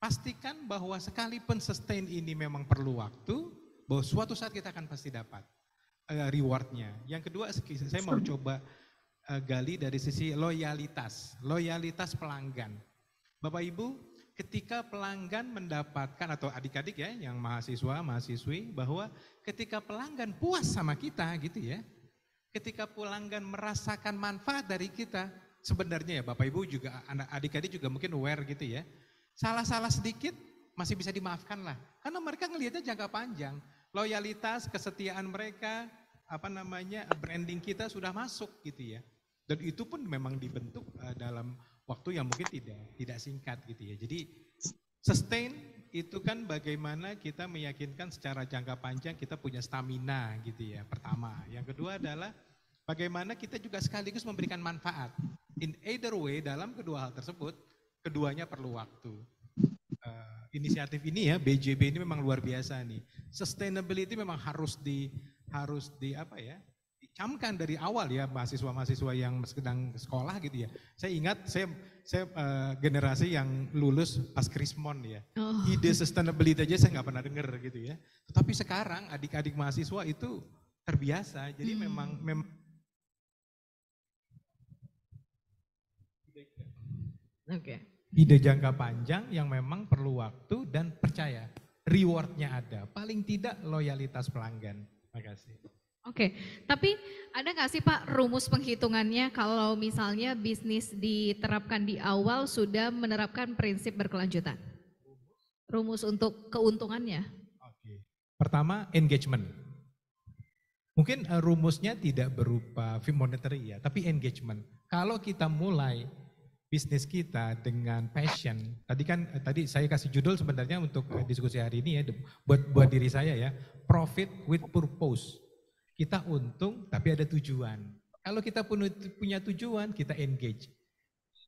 Speaker 4: pastikan bahwa sekalipun sustain ini memang perlu waktu, bahwa suatu saat kita akan pasti dapat uh, rewardnya. Yang kedua, saya mau coba uh, gali dari sisi loyalitas, loyalitas pelanggan. Bapak Ibu, ketika pelanggan mendapatkan atau adik-adik ya yang mahasiswa, mahasiswi bahwa ketika pelanggan puas sama kita gitu ya, ketika pelanggan merasakan manfaat dari kita, sebenarnya ya Bapak Ibu juga anak adik-adik juga mungkin aware gitu ya. Salah-salah sedikit masih bisa dimaafkan lah. Karena mereka ngelihatnya jangka panjang. Loyalitas, kesetiaan mereka, apa namanya branding kita sudah masuk gitu ya. Dan itu pun memang dibentuk eh, dalam waktu yang mungkin tidak tidak singkat gitu ya. Jadi sustain itu kan bagaimana kita meyakinkan secara jangka panjang kita punya stamina gitu ya pertama. Yang kedua adalah bagaimana kita juga sekaligus memberikan manfaat. In either way dalam kedua hal tersebut keduanya perlu waktu. Uh, inisiatif ini ya BJB ini memang luar biasa nih. Sustainability memang harus di harus di apa ya? camkan dari awal ya mahasiswa-mahasiswa yang sedang sekolah gitu ya. Saya ingat saya saya uh, generasi yang lulus pas Krismon ya. Oh. Ide sustainability aja saya nggak pernah dengar gitu ya. tapi sekarang adik-adik mahasiswa itu terbiasa. Jadi hmm. memang mem Okay. Ide jangka panjang yang memang perlu waktu dan percaya. Rewardnya ada. Paling tidak loyalitas pelanggan. Terima kasih. Oke,
Speaker 1: tapi ada nggak sih Pak rumus penghitungannya kalau misalnya bisnis diterapkan di awal sudah menerapkan prinsip berkelanjutan? Rumus untuk keuntungannya? Oke.
Speaker 4: Pertama engagement. Mungkin eh, rumusnya tidak berupa monetary ya, tapi engagement. Kalau kita mulai bisnis kita dengan passion. Tadi kan eh, tadi saya kasih judul sebenarnya untuk eh, diskusi hari ini ya buat buat diri saya ya, profit with purpose kita untung tapi ada tujuan. Kalau kita punya tujuan, kita engage.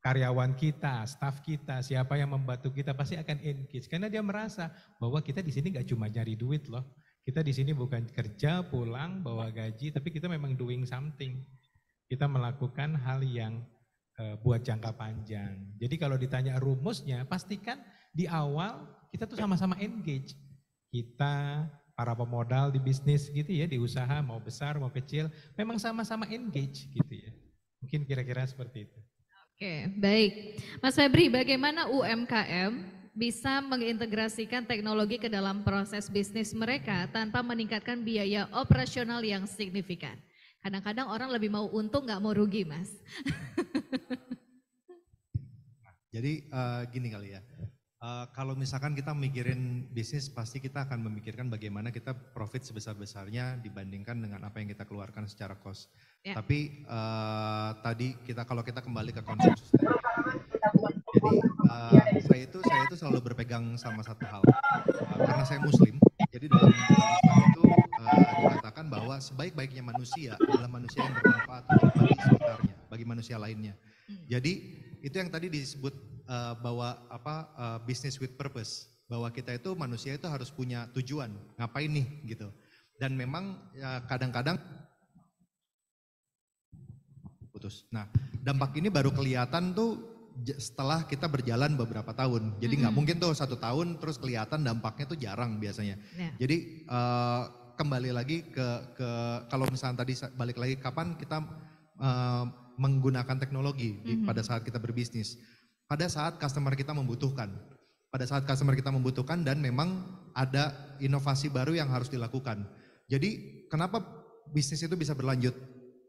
Speaker 4: Karyawan kita, staff kita, siapa yang membantu kita pasti akan engage. Karena dia merasa bahwa kita di sini nggak cuma nyari duit loh. Kita di sini bukan kerja, pulang, bawa gaji, tapi kita memang doing something. Kita melakukan hal yang eh, buat jangka panjang. Jadi kalau ditanya rumusnya, pastikan di awal kita tuh sama-sama engage. Kita para pemodal di bisnis gitu ya, di usaha mau besar mau kecil, memang sama-sama engage gitu ya. Mungkin kira-kira seperti itu.
Speaker 1: Oke, baik. Mas Febri, bagaimana UMKM bisa mengintegrasikan teknologi ke dalam proses bisnis mereka tanpa meningkatkan biaya operasional yang signifikan? Kadang-kadang orang lebih mau untung nggak mau rugi, Mas.
Speaker 2: Jadi uh, gini kali ya, Eh, kalau misalkan kita mikirin bisnis, pasti kita akan memikirkan bagaimana kita profit sebesar-besarnya dibandingkan dengan apa yang kita keluarkan secara cost. Ya. Tapi uh, tadi kita kalau kita kembali ke konsep jadi
Speaker 5: uh, saya itu saya itu selalu
Speaker 2: berpegang sama satu hal uh, karena saya Muslim. Jadi dalam Islam itu uh, dikatakan bahwa sebaik-baiknya manusia adalah manusia yang bermanfaat bagi sekitarnya, bagi manusia lainnya. Hmm. Jadi itu yang tadi disebut uh, eh, bahwa apa uh, business with purpose, bahwa kita itu manusia itu harus punya tujuan, ngapain nih gitu. Dan memang ya, kadang-kadang uh, putus. Nah, dampak ini baru kelihatan tuh setelah kita berjalan beberapa tahun. Jadi nggak mm -hmm. mungkin tuh satu tahun terus kelihatan dampaknya tuh jarang biasanya. Yeah. Jadi uh, kembali lagi ke ke kalau misalnya tadi balik lagi kapan kita uh, menggunakan teknologi mm -hmm. di, mm-hmm. pada saat kita berbisnis pada saat customer kita membutuhkan. Pada saat customer kita membutuhkan dan memang ada inovasi baru yang harus dilakukan. Jadi kenapa bisnis itu bisa berlanjut?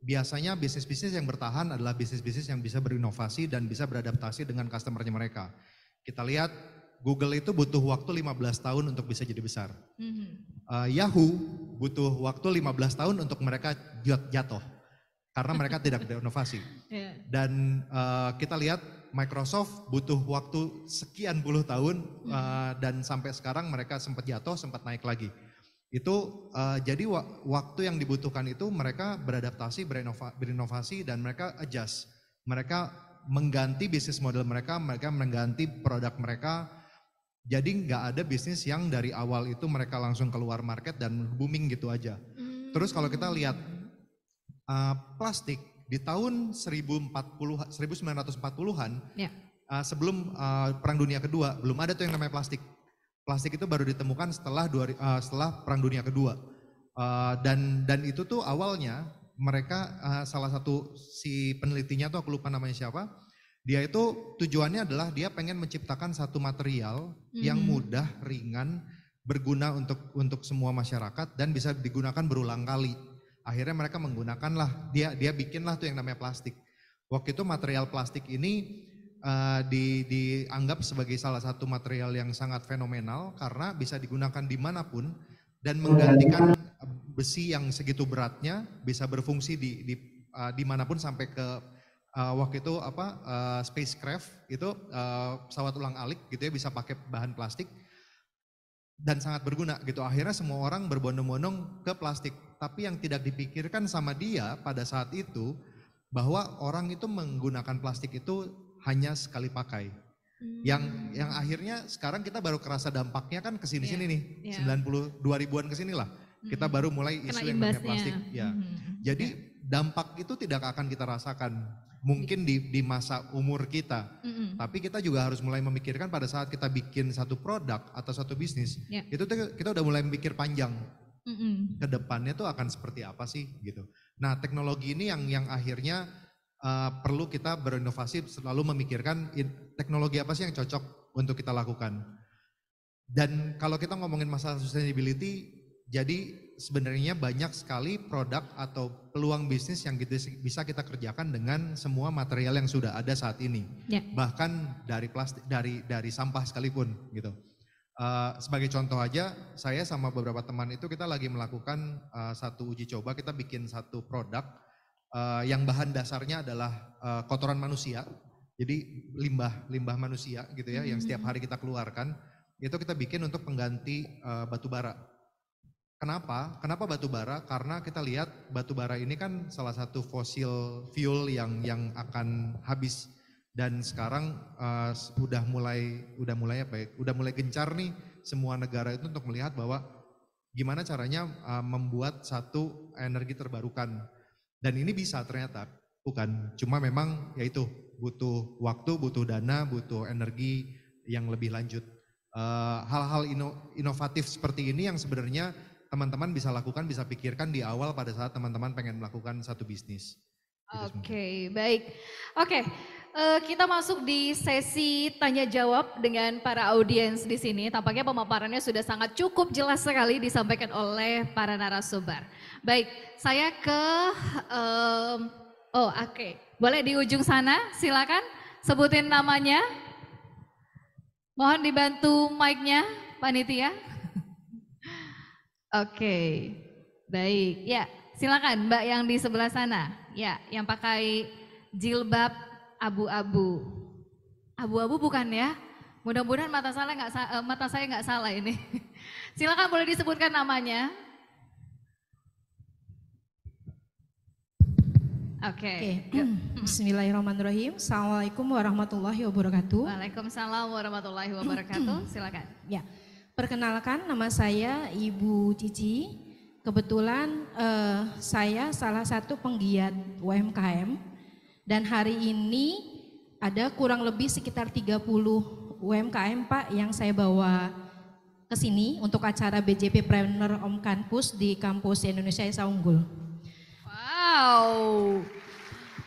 Speaker 2: Biasanya bisnis-bisnis yang bertahan adalah bisnis-bisnis yang bisa berinovasi dan bisa beradaptasi dengan customernya mereka. Kita lihat Google itu butuh waktu 15 tahun untuk bisa jadi besar. Mm -hmm. uh, Yahoo butuh waktu 15 tahun untuk mereka jatuh karena mereka tidak <laughs> berinovasi. Yeah. Dan uh, kita lihat Microsoft butuh waktu sekian puluh tahun hmm. uh, dan sampai sekarang mereka sempat jatuh, sempat naik lagi. Itu uh, jadi wa waktu yang dibutuhkan itu mereka beradaptasi, berinova berinovasi dan mereka adjust. Mereka mengganti bisnis model mereka, mereka mengganti produk mereka. Jadi nggak ada bisnis yang dari awal itu mereka langsung keluar market dan booming gitu aja. Hmm. Terus kalau kita lihat uh, plastik di tahun 1940 1940-an ya. uh, sebelum uh, perang dunia kedua belum ada tuh yang namanya plastik. Plastik itu baru ditemukan setelah dua, uh, setelah perang dunia kedua. Uh, dan dan itu tuh awalnya mereka uh, salah satu si penelitinya tuh aku lupa namanya siapa. Dia itu tujuannya adalah dia pengen menciptakan satu material hmm. yang mudah, ringan, berguna untuk untuk semua masyarakat dan bisa digunakan berulang kali. Akhirnya mereka menggunakanlah dia dia bikinlah tuh yang namanya plastik. Waktu itu material plastik ini uh, di, dianggap sebagai salah satu material yang sangat fenomenal karena bisa digunakan dimanapun dan menggantikan besi yang segitu beratnya bisa berfungsi di, di uh, dimanapun sampai ke uh, waktu itu apa uh, spacecraft itu uh, pesawat ulang alik gitu ya bisa pakai bahan plastik dan sangat berguna gitu. Akhirnya semua orang berbondong-bondong ke plastik. Tapi yang tidak dipikirkan sama dia pada saat itu bahwa orang itu menggunakan plastik itu hanya sekali pakai. Hmm. Yang yang akhirnya sekarang kita baru kerasa dampaknya kan ke sini-sini yeah. nih. Yeah. Iya. 92 ribuan ke sinilah. lah. Hmm. Kita baru mulai isu Kena yang namanya plastik ya. Hmm. Jadi iya. dampak itu tidak akan kita rasakan mungkin di di masa umur kita. Mm -hmm. Tapi kita juga harus mulai memikirkan pada saat kita bikin satu produk atau satu bisnis, yeah. itu kita udah mulai mikir panjang. Mm -hmm. Kedepannya tuh akan seperti apa sih gitu. Nah teknologi ini yang yang akhirnya uh, perlu kita berinovasi selalu memikirkan in, teknologi apa sih yang cocok untuk kita lakukan. Dan kalau kita ngomongin masalah sustainability, jadi sebenarnya banyak sekali produk atau peluang bisnis yang kita, bisa kita kerjakan dengan semua material yang sudah ada saat ini. Yeah. Bahkan dari plastik, dari dari sampah sekalipun gitu. Uh, sebagai contoh aja, saya sama beberapa teman itu kita lagi melakukan uh, satu uji coba, kita bikin satu produk uh, yang bahan dasarnya adalah uh, kotoran manusia. Jadi limbah limbah manusia gitu ya, mm -hmm. yang setiap hmm. hari kita keluarkan, itu kita bikin untuk pengganti uh, batu bara Kenapa? Kenapa batu bara? Karena kita lihat batu bara ini kan salah satu fosil fuel yang yang akan habis dan sekarang uh, udah mulai udah mulai apa ya? Udah mulai gencar nih semua negara itu untuk melihat bahwa gimana caranya uh, membuat satu energi terbarukan. Dan ini bisa ternyata, bukan cuma memang yaitu butuh waktu, butuh dana, butuh energi yang lebih lanjut. Eh, hal-hal uh, ino, inovatif seperti ini yang sebenarnya teman-teman bisa lakukan, bisa pikirkan di awal pada saat teman-teman pengen melakukan satu bisnis.
Speaker 1: Gitu oke, okay, baik. Oke, okay, uh, eh, kita masuk di sesi tanya jawab dengan para audiens di sini. Tampaknya pemaparannya sudah sangat cukup jelas sekali disampaikan oleh para narasumber. Baik, saya ke um, oh oke, okay. boleh di ujung sana, silakan sebutin namanya. Mohon dibantu mic-nya, panitia. Oke, baik. Ya, silakan Mbak yang di sebelah sana. Ya, yang pakai jilbab abu-abu. Abu-abu bukan ya? Mudah-mudahan mata saya nggak eh, mata saya nggak salah ini. <laughs> Silakan boleh disebutkan namanya.
Speaker 5: Oke. Okay. <clears throat> Okay. Bismillahirrahmanirrahim. Assalamualaikum warahmatullahi wabarakatuh.
Speaker 1: Waalaikumsalam warahmatullahi wabarakatuh. <clears throat> Silakan.
Speaker 5: ya. Perkenalkan nama saya Ibu Cici. Kebetulan eh, saya salah satu penggiat UMKM dan hari ini ada kurang lebih sekitar 30 UMKM Pak yang saya bawa ke sini untuk acara BJP Premier Om Kampus di kampus Indonesia Esa Unggul. Wow.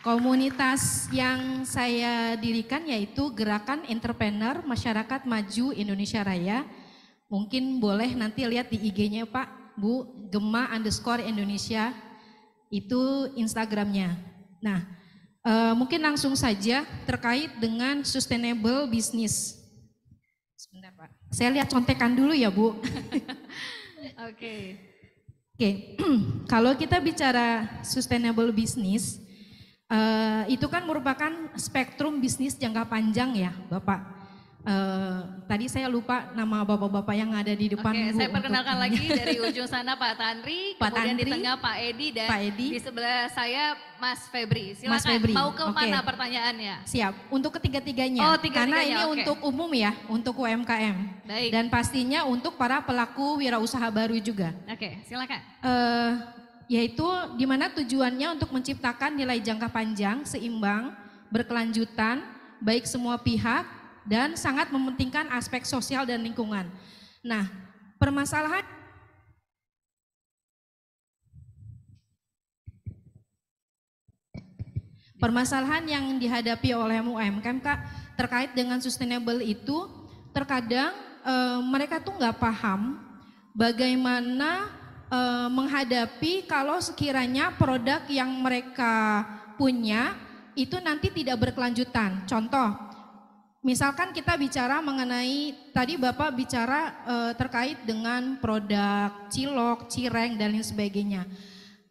Speaker 5: Komunitas yang saya dirikan yaitu Gerakan Entrepreneur Masyarakat Maju Indonesia Raya Mungkin boleh nanti lihat di IG-nya Pak, Bu, Gema underscore Indonesia, itu Instagramnya. Nah, e, mungkin langsung saja terkait dengan sustainable business. Sebentar Pak, saya lihat contekan dulu ya Bu.
Speaker 1: <laughs> Oke.
Speaker 5: Oke, <clears throat> kalau kita bicara sustainable business, uh, itu kan merupakan spektrum bisnis jangka panjang ya, Bapak. Eh, tadi saya lupa nama bapak-bapak yang ada di depan. Oke, Bu saya perkenalkan <laughs> lagi dari ujung
Speaker 1: sana Pak Tanri, Pak kemudian Tanri, di tengah Pak Edi dan Pak Edi. di sebelah saya Mas Febri. Silakan, Mas Febri. mau ke Oke. mana pertanyaannya?
Speaker 5: Siap, untuk ketiga-tiganya. Oh, tiga Karena ini okay. untuk umum ya, untuk UMKM. Baik. Dan pastinya untuk para pelaku wirausaha baru juga.
Speaker 1: Oke, silakan.
Speaker 5: Uh, yaitu di mana tujuannya untuk menciptakan nilai jangka panjang, seimbang, berkelanjutan, baik semua pihak dan sangat mementingkan aspek sosial dan lingkungan. Nah, permasalahan permasalahan yang dihadapi oleh UMKM Kak terkait dengan sustainable itu terkadang e, mereka tuh nggak paham bagaimana e, menghadapi kalau sekiranya produk yang mereka punya itu nanti tidak berkelanjutan. Contoh misalkan kita bicara mengenai tadi Bapak bicara e, terkait dengan produk cilok, cireng dan lain sebagainya.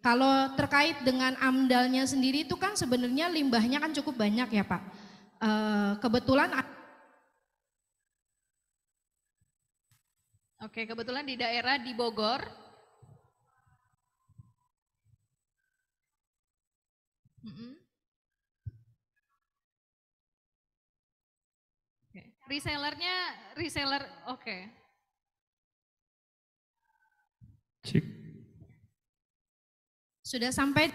Speaker 5: Kalau terkait dengan amdalnya sendiri itu kan sebenarnya limbahnya kan cukup banyak ya Pak. E,
Speaker 1: kebetulan Oke, kebetulan di daerah di Bogor Mm -mm. Resellernya reseller, oke. Okay. Sudah sampai.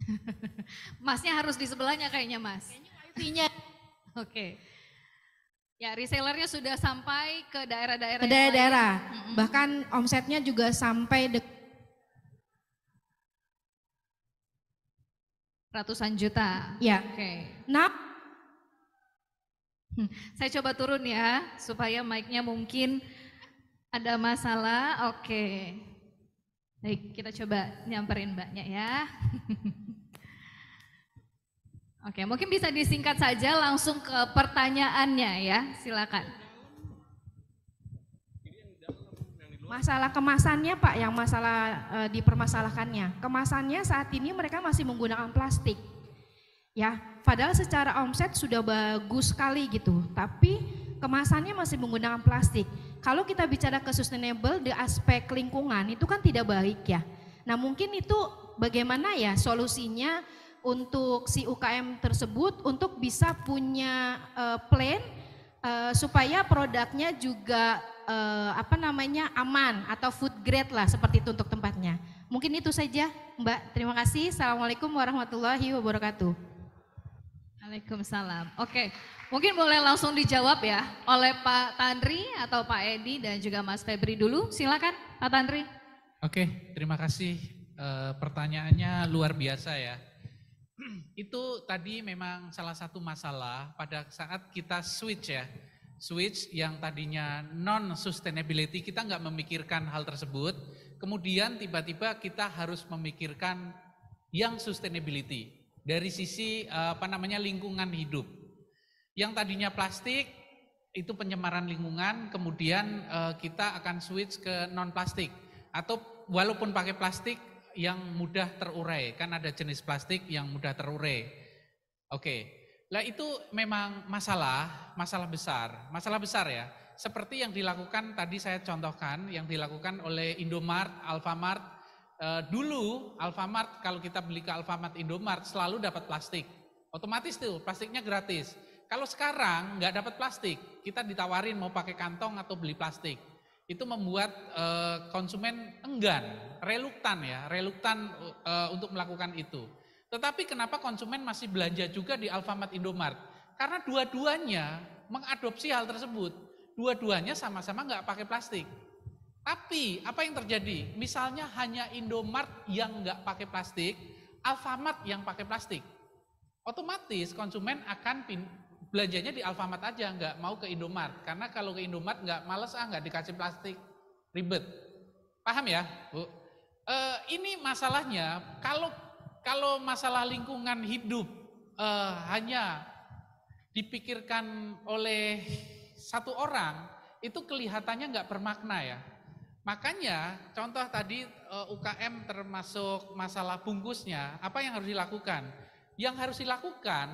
Speaker 1: <laughs> Masnya harus di sebelahnya kayaknya mas. Kayaknya <laughs> Oke. Okay. Ya resellernya sudah sampai ke daerah-daerah. daerah-daerah. Mm
Speaker 5: -hmm. Bahkan omsetnya juga sampai
Speaker 1: ratusan juta. Ya. Oke. Okay. Nah. Hmm, saya coba turun ya, supaya mic-nya mungkin ada masalah. Oke. Baik, kita coba nyamperin mbaknya ya. <laughs> Oke, mungkin bisa disingkat saja langsung ke pertanyaannya ya. Silakan.
Speaker 5: Masalah kemasannya Pak, yang masalah e, dipermasalahkannya. Kemasannya saat ini mereka masih menggunakan plastik Ya, padahal secara omset sudah bagus sekali gitu, tapi kemasannya masih menggunakan plastik. Kalau kita bicara ke sustainable di aspek lingkungan itu kan tidak baik ya. Nah, mungkin itu bagaimana ya solusinya untuk si UKM tersebut untuk bisa punya uh, plan uh, supaya produknya juga uh, apa namanya aman atau food grade lah seperti itu untuk tempatnya. Mungkin itu saja, Mbak. Terima kasih. Assalamualaikum warahmatullahi wabarakatuh.
Speaker 1: Waalaikumsalam. Oke, mungkin boleh langsung dijawab ya oleh Pak Tandri atau Pak Edi dan juga Mas Febri dulu. Silakan Pak Tandri.
Speaker 3: Oke, terima kasih. E, pertanyaannya luar biasa ya. <clears throat> Itu tadi memang salah satu masalah pada saat kita switch ya. Switch yang tadinya non-sustainability, kita nggak memikirkan hal tersebut. Kemudian tiba-tiba kita harus memikirkan yang sustainability dari sisi eh, apa namanya lingkungan hidup. Yang tadinya plastik itu pencemaran lingkungan, kemudian eh, kita akan switch ke non plastik atau walaupun pakai plastik yang mudah terurai, kan ada jenis plastik yang mudah terurai. Oke. Lah itu memang masalah, masalah besar, masalah besar ya. Seperti yang dilakukan tadi saya contohkan yang dilakukan oleh Indomart, Alfamart Eh, dulu Alfamart kalau kita beli ke Alfamart Indomart selalu dapat plastik. Otomatis tuh plastiknya gratis. Kalau sekarang nggak dapat plastik, kita ditawarin mau pakai kantong atau beli plastik. Itu membuat eh, konsumen enggan, reluktan ya, reluktan eh, untuk melakukan itu. Tetapi kenapa konsumen masih belanja juga di Alfamart Indomart? Karena dua-duanya mengadopsi hal tersebut. Dua-duanya sama-sama nggak pakai plastik. Tapi apa yang terjadi? Misalnya hanya Indomart yang nggak pakai plastik, Alfamart yang pakai plastik. Otomatis konsumen akan belanjanya di Alfamart aja, nggak mau ke Indomart. Karena kalau ke Indomart nggak males ah nggak dikasih plastik, ribet. Paham ya, Bu? E, ini masalahnya kalau kalau masalah lingkungan hidup e, hanya dipikirkan oleh satu orang itu kelihatannya nggak bermakna ya. Makanya contoh tadi eh, UKM termasuk masalah bungkusnya, apa yang harus dilakukan? Yang harus dilakukan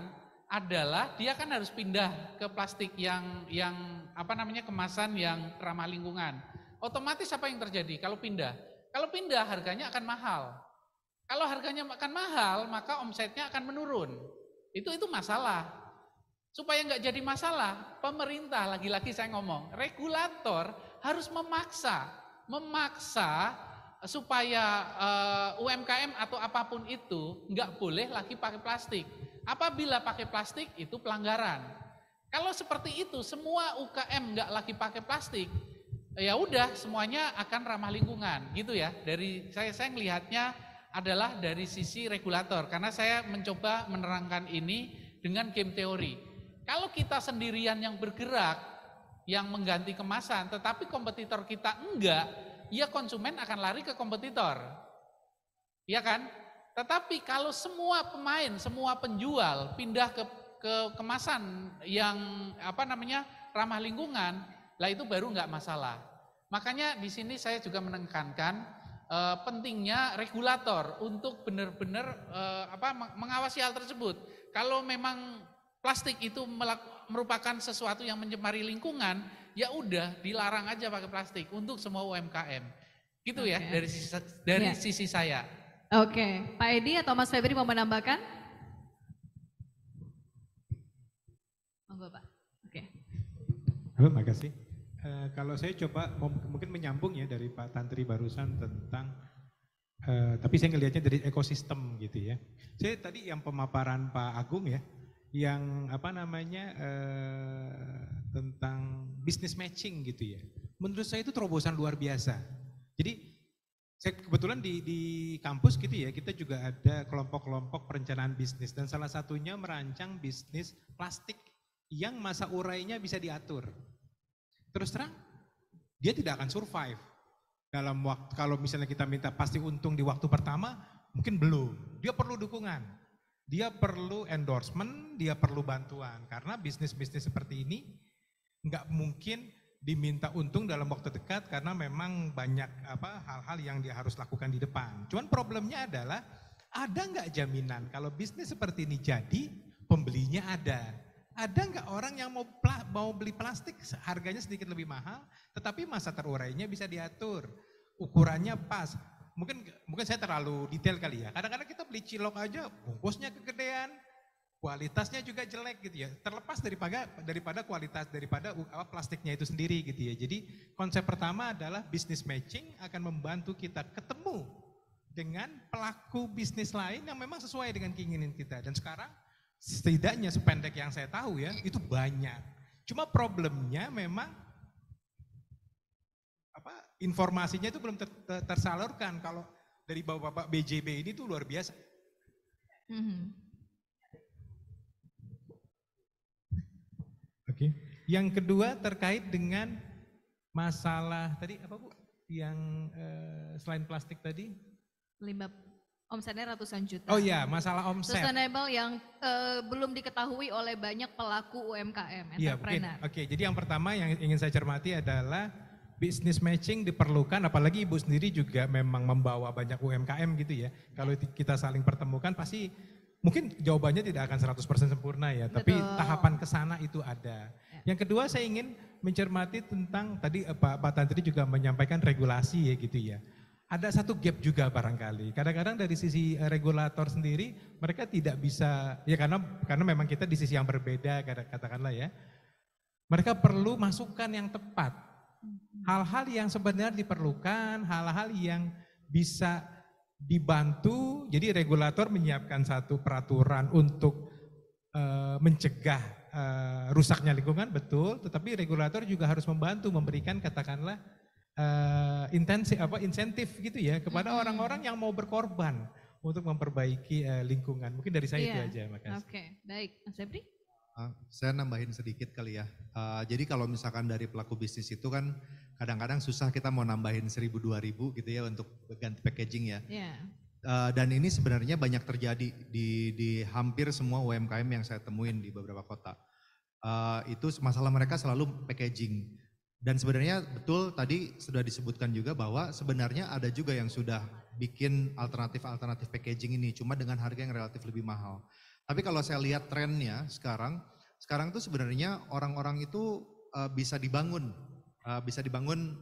Speaker 3: adalah dia kan harus pindah ke plastik yang yang apa namanya kemasan yang ramah lingkungan. Otomatis apa yang terjadi kalau pindah? Kalau pindah harganya akan mahal. Kalau harganya akan mahal, maka omsetnya akan menurun. Itu itu masalah. Supaya nggak jadi masalah, pemerintah lagi-lagi saya ngomong, regulator harus memaksa memaksa eh, supaya uh, eh, UMKM atau apapun itu nggak boleh lagi pakai plastik. Apabila pakai plastik itu pelanggaran. Kalau seperti itu semua UKM nggak lagi pakai plastik, ya udah semuanya akan ramah lingkungan, gitu ya. Dari saya saya melihatnya adalah dari sisi regulator, karena saya mencoba menerangkan ini dengan game teori. Kalau kita sendirian yang bergerak, yang mengganti kemasan, tetapi kompetitor kita enggak, ya konsumen akan lari ke kompetitor. Iya kan? Tetapi kalau semua pemain, semua penjual pindah ke, ke kemasan yang apa namanya ramah lingkungan, lah itu baru enggak masalah. Makanya di sini saya juga menekankan e, pentingnya regulator untuk benar-benar e, apa mengawasi hal tersebut. Kalau memang plastik itu melakukan merupakan sesuatu yang mencemari lingkungan, ya udah dilarang aja pakai plastik untuk semua UMKM. Gitu okay. ya dari sisi, dari yeah. sisi saya.
Speaker 1: Oke, okay. Pak Edi atau Mas Febri mau menambahkan? Monggo Pak. Oke. Okay.
Speaker 4: Halo, makasih. Uh, kalau saya coba mungkin menyambung ya dari Pak Tantri barusan tentang uh, tapi saya ngelihatnya dari ekosistem gitu ya. Saya tadi yang pemaparan Pak Agung ya, yang apa namanya uh, tentang bisnis matching gitu ya. Menurut saya itu terobosan luar biasa. Jadi saya kebetulan di, di kampus gitu ya, kita juga ada kelompok-kelompok perencanaan bisnis dan salah satunya merancang bisnis plastik yang masa urainya bisa diatur. Terus terang, dia tidak akan survive dalam waktu kalau misalnya kita minta pasti untung di waktu pertama mungkin belum dia perlu dukungan dia perlu endorsement, dia perlu bantuan. Karena bisnis-bisnis seperti ini nggak mungkin diminta untung dalam waktu dekat karena memang banyak apa hal-hal yang dia harus lakukan di depan. Cuman problemnya adalah ada nggak jaminan kalau bisnis seperti ini jadi pembelinya ada. Ada nggak orang yang mau pla, mau beli plastik harganya sedikit lebih mahal, tetapi masa terurainya bisa diatur, ukurannya pas, mungkin mungkin saya terlalu detail kali ya. Kadang-kadang kita beli cilok aja bungkusnya kegedean, kualitasnya juga jelek gitu ya. Terlepas daripada daripada kualitas daripada apa plastiknya itu sendiri gitu ya. Jadi konsep pertama adalah business matching akan membantu kita ketemu dengan pelaku bisnis lain yang memang sesuai dengan keinginan kita. Dan sekarang setidaknya sependek yang saya tahu ya, itu banyak. Cuma problemnya memang apa informasinya itu belum ter, ter, tersalurkan kalau dari bapak-bapak BJB ini tuh luar biasa. Mm-hmm. Oke. Okay. Yang kedua terkait dengan masalah tadi apa bu? Yang eh, selain plastik tadi?
Speaker 1: Lima omsetnya ratusan juta. Oh iya,
Speaker 4: masalah omset. Sustainable
Speaker 1: yang uh, belum diketahui oleh banyak pelaku UMKM, iya, entrepreneur. Iya, Oke.
Speaker 4: Oke, okay, jadi yang pertama yang ingin saya cermati adalah bisnis matching diperlukan, apalagi Ibu sendiri juga memang membawa banyak UMKM gitu ya. Kalau kita saling pertemukan pasti mungkin jawabannya tidak akan 100% sempurna ya, Betul. tapi tahapan ke sana itu ada. Ya. Yang kedua saya ingin mencermati tentang tadi eh, Pak, Pak Tantri juga menyampaikan regulasi ya gitu ya. Ada satu gap juga barangkali. Kadang-kadang dari sisi eh, regulator sendiri mereka tidak bisa ya karena karena memang kita di sisi yang berbeda katakanlah ya. Mereka perlu masukan yang tepat Hal-hal yang sebenarnya diperlukan, hal-hal yang bisa dibantu. Jadi regulator menyiapkan satu peraturan untuk e, mencegah e, rusaknya lingkungan, betul. Tetapi regulator juga harus membantu memberikan katakanlah e, intensi apa insentif gitu ya kepada orang-orang yang mau berkorban untuk memperbaiki e, lingkungan. Mungkin dari saya yeah. itu iya. aja, makasih.
Speaker 1: Oke, okay. baik, Mas Febri.
Speaker 4: Eh, saya
Speaker 2: nambahin sedikit kali ya. Uh, jadi kalau misalkan dari pelaku bisnis itu kan kadang-kadang susah kita mau nambahin seribu dua ribu gitu ya untuk ganti packaging ya. Yeah. Iya. Uh, dan ini sebenarnya banyak terjadi di, di hampir semua UMKM yang saya temuin di beberapa kota. Uh, itu masalah mereka selalu packaging. Dan sebenarnya betul tadi sudah disebutkan juga bahwa sebenarnya ada juga yang sudah bikin alternatif-alternatif packaging ini, cuma dengan harga yang relatif lebih mahal. Tapi kalau saya lihat trennya sekarang, sekarang tuh sebenarnya orang-orang itu uh, bisa dibangun, uh, bisa dibangun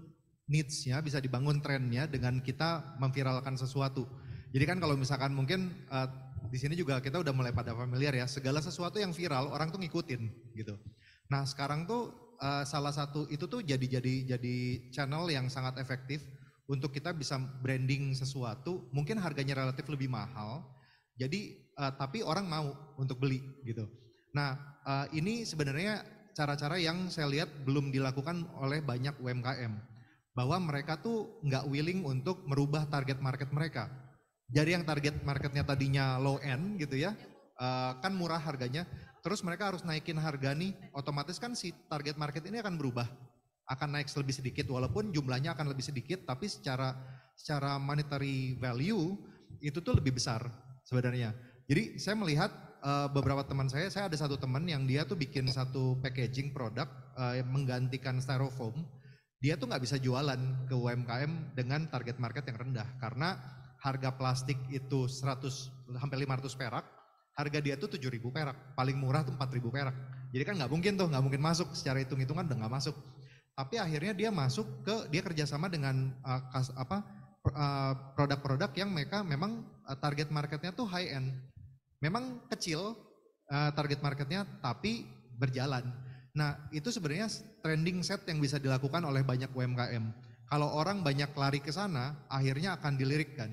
Speaker 2: needs-nya, bisa dibangun trennya dengan kita memviralkan sesuatu. Jadi kan kalau misalkan mungkin uh, di sini juga kita udah mulai pada familiar ya, segala sesuatu yang viral orang tuh ngikutin gitu. Nah sekarang tuh uh, salah satu itu tuh jadi jadi jadi channel yang sangat efektif untuk kita bisa branding sesuatu. Mungkin harganya relatif lebih mahal. Jadi uh, tapi orang mau untuk beli gitu. Nah, uh, ini sebenarnya cara-cara yang saya lihat belum dilakukan oleh banyak UMKM bahwa mereka tuh nggak willing untuk merubah target market mereka. Jadi yang target marketnya tadinya low end gitu ya, uh, kan murah harganya, terus mereka harus naikin harga nih, otomatis kan si target market ini akan berubah, akan naik lebih sedikit walaupun jumlahnya akan lebih sedikit, tapi secara secara monetary value itu tuh lebih besar sebenarnya. Jadi saya melihat uh, beberapa teman saya, saya ada satu teman yang dia tuh bikin satu packaging produk uh, menggantikan styrofoam. Dia tuh nggak bisa jualan ke UMKM dengan target market yang rendah karena harga plastik itu 100 hampir 500 perak, harga dia tuh 7000 perak, paling murah tuh 4000 perak. Jadi kan nggak mungkin tuh, nggak mungkin masuk secara hitung-hitungan udah nggak masuk. Tapi akhirnya dia masuk ke dia kerjasama dengan uh, kas, apa produk-produk yang mereka memang target marketnya tuh high end Memang kecil uh, target marketnya, tapi berjalan. Nah, itu sebenarnya trending set yang bisa dilakukan oleh banyak UMKM. Kalau orang banyak lari ke sana, akhirnya akan dilirik kan.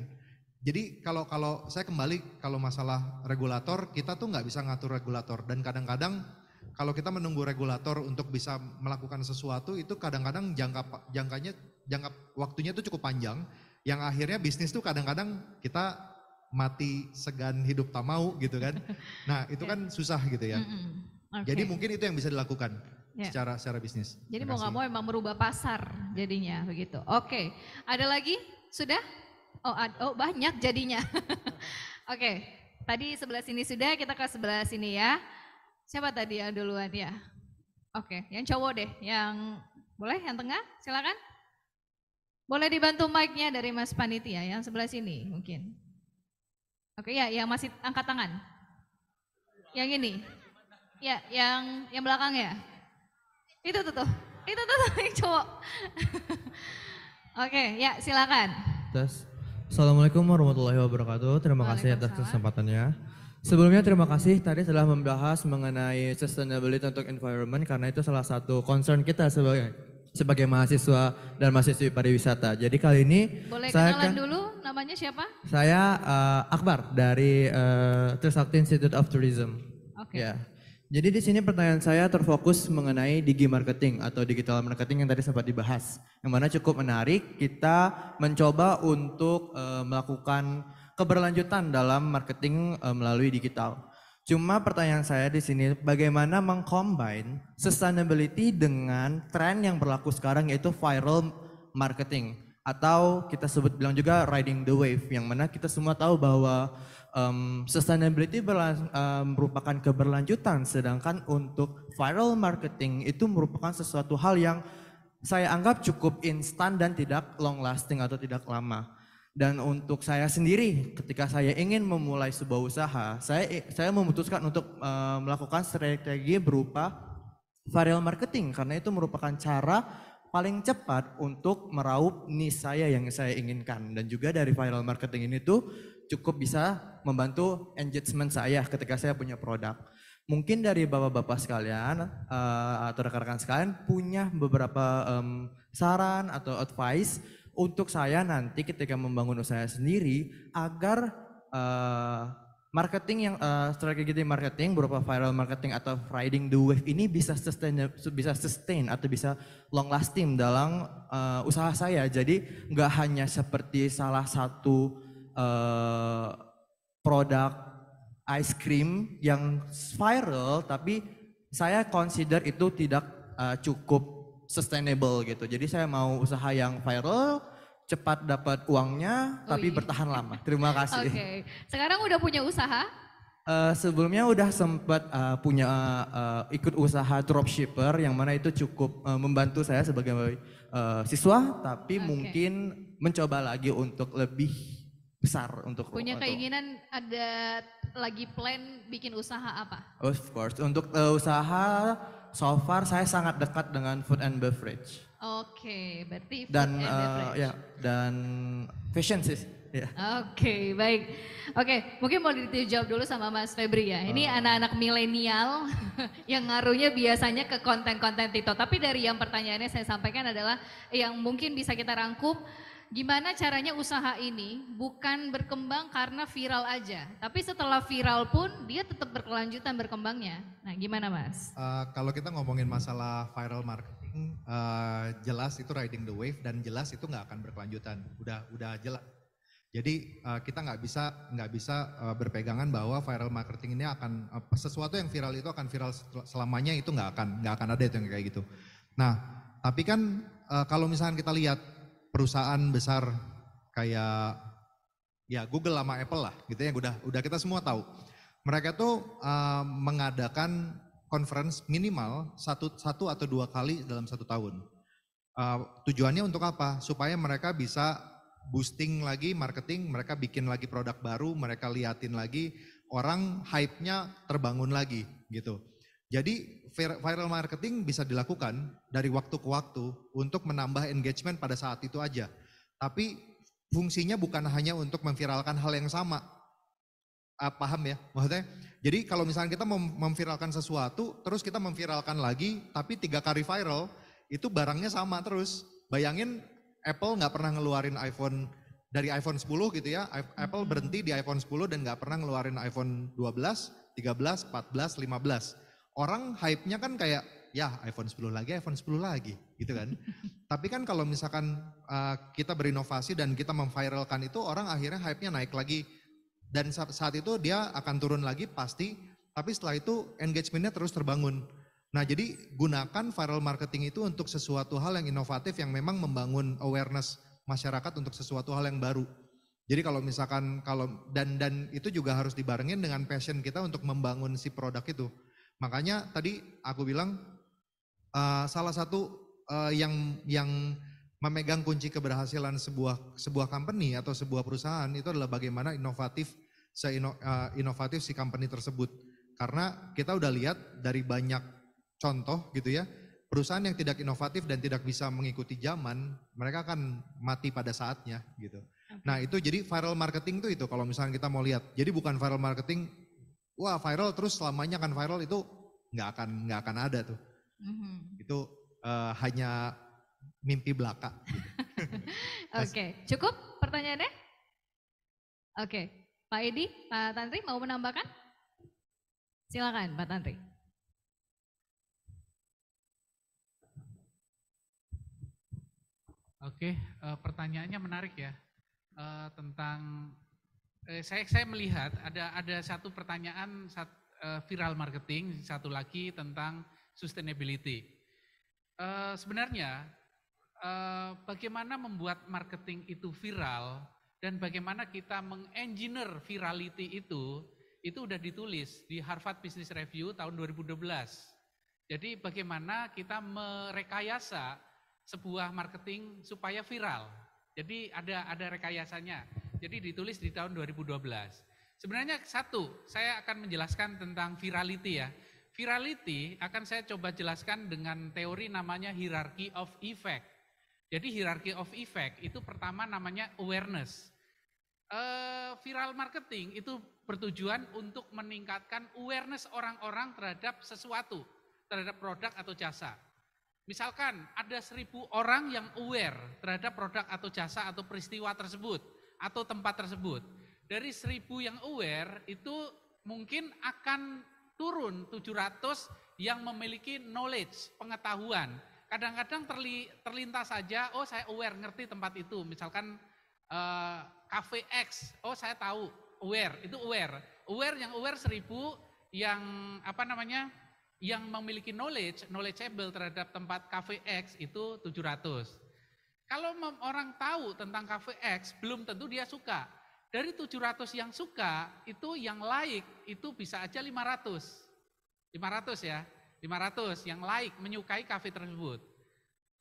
Speaker 2: Jadi kalau kalau saya kembali kalau masalah regulator, kita tuh nggak bisa ngatur regulator dan kadang-kadang kalau kita menunggu regulator untuk bisa melakukan sesuatu itu kadang-kadang jangka jangkanya jangka waktunya itu cukup panjang yang akhirnya bisnis tuh kadang-kadang kita mati segan hidup tak mau gitu kan. <laughs> Nah itu okay. Ya. kan susah gitu ya. Mm
Speaker 1: hmm Okay. Jadi mungkin itu
Speaker 2: yang bisa dilakukan yeah. secara secara bisnis.
Speaker 1: Jadi mau nggak mau emang merubah pasar jadinya begitu. Oke, okay. ada lagi? Sudah? Oh, ad, oh banyak jadinya. <laughs> Oke, okay. tadi sebelah sini sudah, kita ke sebelah sini ya. Siapa tadi yang duluan ya? Oke, okay. yang cowok deh, yang boleh yang tengah, silakan. Boleh dibantu mic-nya dari Mas Panitia yang sebelah sini mungkin. Oke, ya, yang masih angkat tangan. Yang ini. Ya, yang yang belakang ya. Itu tuh tuh. Itu tuh, tuh yang cowok. <laughs> Oke, ya silakan.
Speaker 6: Terus, Assalamualaikum warahmatullahi wabarakatuh. Terima kasih atas kesempatannya. Sebelumnya terima kasih tadi telah membahas mengenai sustainability untuk environment karena itu salah satu concern kita sebagai sebagai mahasiswa dan mahasiswi pariwisata. Jadi kali ini Boleh saya akan,
Speaker 1: dulu namanya siapa?
Speaker 6: Saya uh, Akbar dari uh, Trisakti Institute of Tourism. Oke. Okay. Ya. Yeah. Jadi di sini pertanyaan saya terfokus mengenai digi marketing atau digital marketing yang tadi sempat dibahas. Yang mana cukup menarik kita mencoba untuk uh, melakukan keberlanjutan dalam marketing uh, melalui digital. Cuma pertanyaan saya di sini, bagaimana mengcombine sustainability dengan tren yang berlaku sekarang yaitu viral marketing atau kita sebut bilang juga riding the wave yang mana kita semua tahu bahwa um, sustainability berlan, um, merupakan keberlanjutan sedangkan untuk viral marketing itu merupakan sesuatu hal yang saya anggap cukup instan dan tidak long lasting atau tidak lama dan untuk saya sendiri ketika saya ingin memulai sebuah usaha saya saya memutuskan untuk um, melakukan strategi berupa viral marketing karena itu merupakan cara paling cepat untuk meraup niche saya yang saya inginkan. Dan juga dari viral marketing ini tuh cukup bisa membantu engagement saya ketika saya punya produk. Mungkin dari bapak-bapak sekalian uh, atau rekan-rekan sekalian punya beberapa um, saran atau advice untuk saya nanti ketika membangun usaha sendiri agar uh, Marketing yang uh, strategi marketing berupa viral marketing atau riding the wave ini bisa sustain bisa sustain atau bisa long lasting dalam uh, usaha saya. Jadi nggak hanya seperti salah satu uh, produk ice cream yang viral tapi saya consider itu tidak uh, cukup sustainable gitu. Jadi saya mau usaha yang viral cepat dapat uangnya tapi bertahan lama. Terima kasih. Oke. Okay.
Speaker 1: Sekarang udah punya usaha?
Speaker 6: Uh, sebelumnya udah sempat uh, punya uh, ikut usaha dropshipper yang mana itu cukup uh, membantu saya sebagai uh, siswa tapi okay. mungkin mencoba lagi untuk lebih besar untuk punya untuk,
Speaker 1: keinginan ada lagi plan bikin usaha apa?
Speaker 6: Of course, untuk uh, usaha so far saya sangat dekat dengan food and beverage.
Speaker 1: Oke, okay, berarti food dan uh, ya
Speaker 6: dan fashion sih. Yeah.
Speaker 1: Oke, okay, baik. Oke, okay, mungkin mau dijawab dulu sama Mas Febri ya. Ini anak ah. anak-anak milenial <laughs> yang ngaruhnya biasanya ke konten-konten TikTok. Tapi dari yang pertanyaannya saya sampaikan adalah yang mungkin bisa kita rangkum gimana caranya usaha ini bukan berkembang karena viral aja, tapi setelah viral pun dia tetap berkelanjutan berkembangnya. Nah, gimana Mas?
Speaker 2: Uh, kalau kita ngomongin masalah viral marketing, uh, jelas itu riding the wave dan jelas itu nggak akan berkelanjutan. Udah udah jelas. Jadi uh, kita nggak bisa nggak bisa uh, berpegangan bahwa viral marketing ini akan uh, sesuatu yang viral itu akan viral selamanya itu nggak akan nggak akan ada itu yang kayak gitu. Nah, tapi kan uh, kalau misalnya kita lihat perusahaan besar kayak ya Google sama Apple lah gitu ya udah udah kita semua tahu. Mereka tuh uh, mengadakan conference minimal satu satu atau dua kali dalam satu tahun. Uh, tujuannya untuk apa? Supaya mereka bisa boosting lagi marketing, mereka bikin lagi produk baru, mereka liatin lagi orang hype-nya terbangun lagi gitu. Jadi viral marketing bisa dilakukan dari waktu ke waktu untuk menambah engagement pada saat itu aja. Tapi fungsinya bukan hanya untuk memviralkan hal yang sama. Uh, paham ya? Maksudnya, jadi kalau misalnya kita mem memviralkan sesuatu, terus kita memviralkan lagi, tapi tiga kali viral, itu barangnya sama terus. Bayangin Apple nggak pernah ngeluarin iPhone dari iPhone 10 gitu ya, Apple hmm. berhenti di iPhone 10 dan nggak pernah ngeluarin iPhone 12, 13, 14, 15 orang hype-nya kan kayak ya iPhone 10 lagi, iPhone 10 lagi gitu kan. <laughs> Tapi kan kalau misalkan uh, kita berinovasi dan kita memviralkan itu orang akhirnya hype-nya naik lagi dan saat itu dia akan turun lagi pasti tapi setelah itu engagement-nya terus terbangun. Nah jadi gunakan viral marketing itu untuk sesuatu hal yang inovatif yang memang membangun awareness masyarakat untuk sesuatu hal yang baru. Jadi kalau misalkan kalau dan dan itu juga harus dibarengin dengan passion kita untuk membangun si produk itu. Makanya tadi aku bilang uh, salah satu uh, yang yang memegang kunci keberhasilan sebuah sebuah company atau sebuah perusahaan itu adalah bagaimana inovatif seino, uh, eh, inovatif si company tersebut. Karena kita udah lihat dari banyak contoh gitu ya, perusahaan yang tidak inovatif dan tidak bisa mengikuti zaman, mereka akan mati pada saatnya gitu. Nah, itu jadi viral marketing tuh itu kalau misalnya kita mau lihat. Jadi bukan viral marketing wah viral terus selamanya akan viral itu nggak akan nggak akan ada tuh. Mm-hmm. Itu uh, hanya mimpi belaka. <laughs>
Speaker 1: Oke, okay. cukup pertanyaannya? Oke, okay. Pak Edi, Pak Tantri mau menambahkan? Silakan Pak Tantri.
Speaker 3: Oke, okay, eh, pertanyaannya menarik ya eh, tentang Eh, saya saya melihat ada ada satu pertanyaan sat, uh, viral marketing, satu lagi tentang sustainability. Uh, sebenarnya uh, bagaimana membuat marketing itu viral dan bagaimana kita mengengineer virality itu itu sudah ditulis di Harvard Business Review tahun 2012. Jadi bagaimana kita merekayasa sebuah marketing supaya viral. Jadi ada ada rekayasanya. Jadi ditulis di tahun 2012. Sebenarnya satu, saya akan menjelaskan tentang virality ya. Virality akan saya coba jelaskan dengan teori namanya hierarchy of effect. Jadi hierarchy of effect itu pertama namanya awareness. Uh, viral marketing itu bertujuan untuk meningkatkan awareness orang-orang terhadap sesuatu, terhadap produk atau jasa. Misalkan ada seribu orang yang aware terhadap produk atau jasa atau peristiwa tersebut atau tempat tersebut. Dari seribu yang aware itu mungkin akan turun 700 yang memiliki knowledge, pengetahuan. Kadang-kadang terli, terlintas saja, oh saya aware, ngerti tempat itu. Misalkan cafe eh, Cafe X, oh saya tahu, aware, itu aware. Aware yang aware seribu, yang apa namanya, yang memiliki knowledge, knowledgeable terhadap tempat cafe X itu 700. Kalau orang tahu tentang kafe X, belum tentu dia suka. Dari 700 yang suka, itu yang like, itu bisa aja 500. 500 ya, 500 yang like, menyukai kafe tersebut.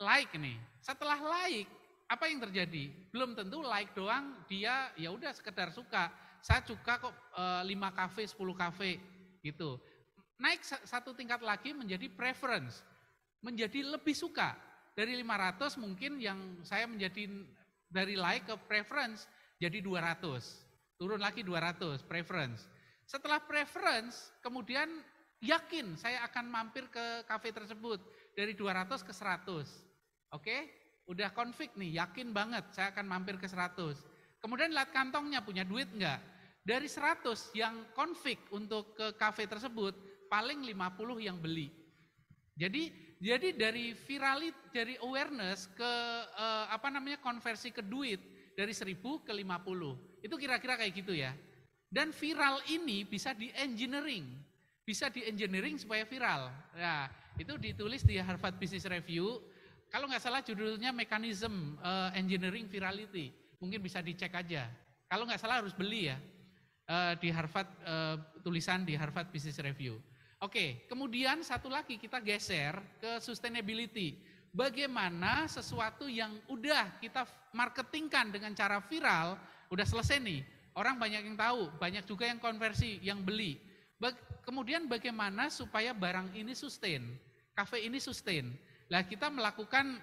Speaker 3: Like nih, setelah like, apa yang terjadi? Belum tentu like doang, dia ya udah sekedar suka. Saya suka kok e, eh, 5 kafe, 10 kafe gitu. Naik satu tingkat lagi menjadi preference, menjadi lebih suka dari 500 mungkin yang saya menjadi dari like ke preference jadi 200. Turun lagi 200 preference. Setelah preference kemudian yakin saya akan mampir ke cafe tersebut dari 200 ke 100. Oke? Okay? Udah konflik nih, yakin banget saya akan mampir ke 100. Kemudian lihat kantongnya punya duit enggak? Dari 100 yang konflik untuk ke cafe tersebut paling 50 yang beli. Jadi jadi dari viralit dari awareness ke eh, apa namanya konversi ke duit dari 1000 ke 50. Itu kira-kira kayak gitu ya. Dan viral ini bisa di engineering. Bisa di engineering supaya viral. ya itu ditulis di Harvard Business Review. Kalau nggak salah judulnya mekanisme eh, engineering virality. Mungkin bisa dicek aja. Kalau nggak salah harus beli ya. Eh, di Harvard eh, tulisan di Harvard Business Review. Oke, kemudian satu lagi kita geser ke sustainability. Bagaimana sesuatu yang udah kita marketingkan dengan cara viral, udah selesai nih. Orang banyak yang tahu, banyak juga yang konversi, yang beli. Kemudian bagaimana supaya barang ini sustain, kafe ini sustain. Nah kita melakukan,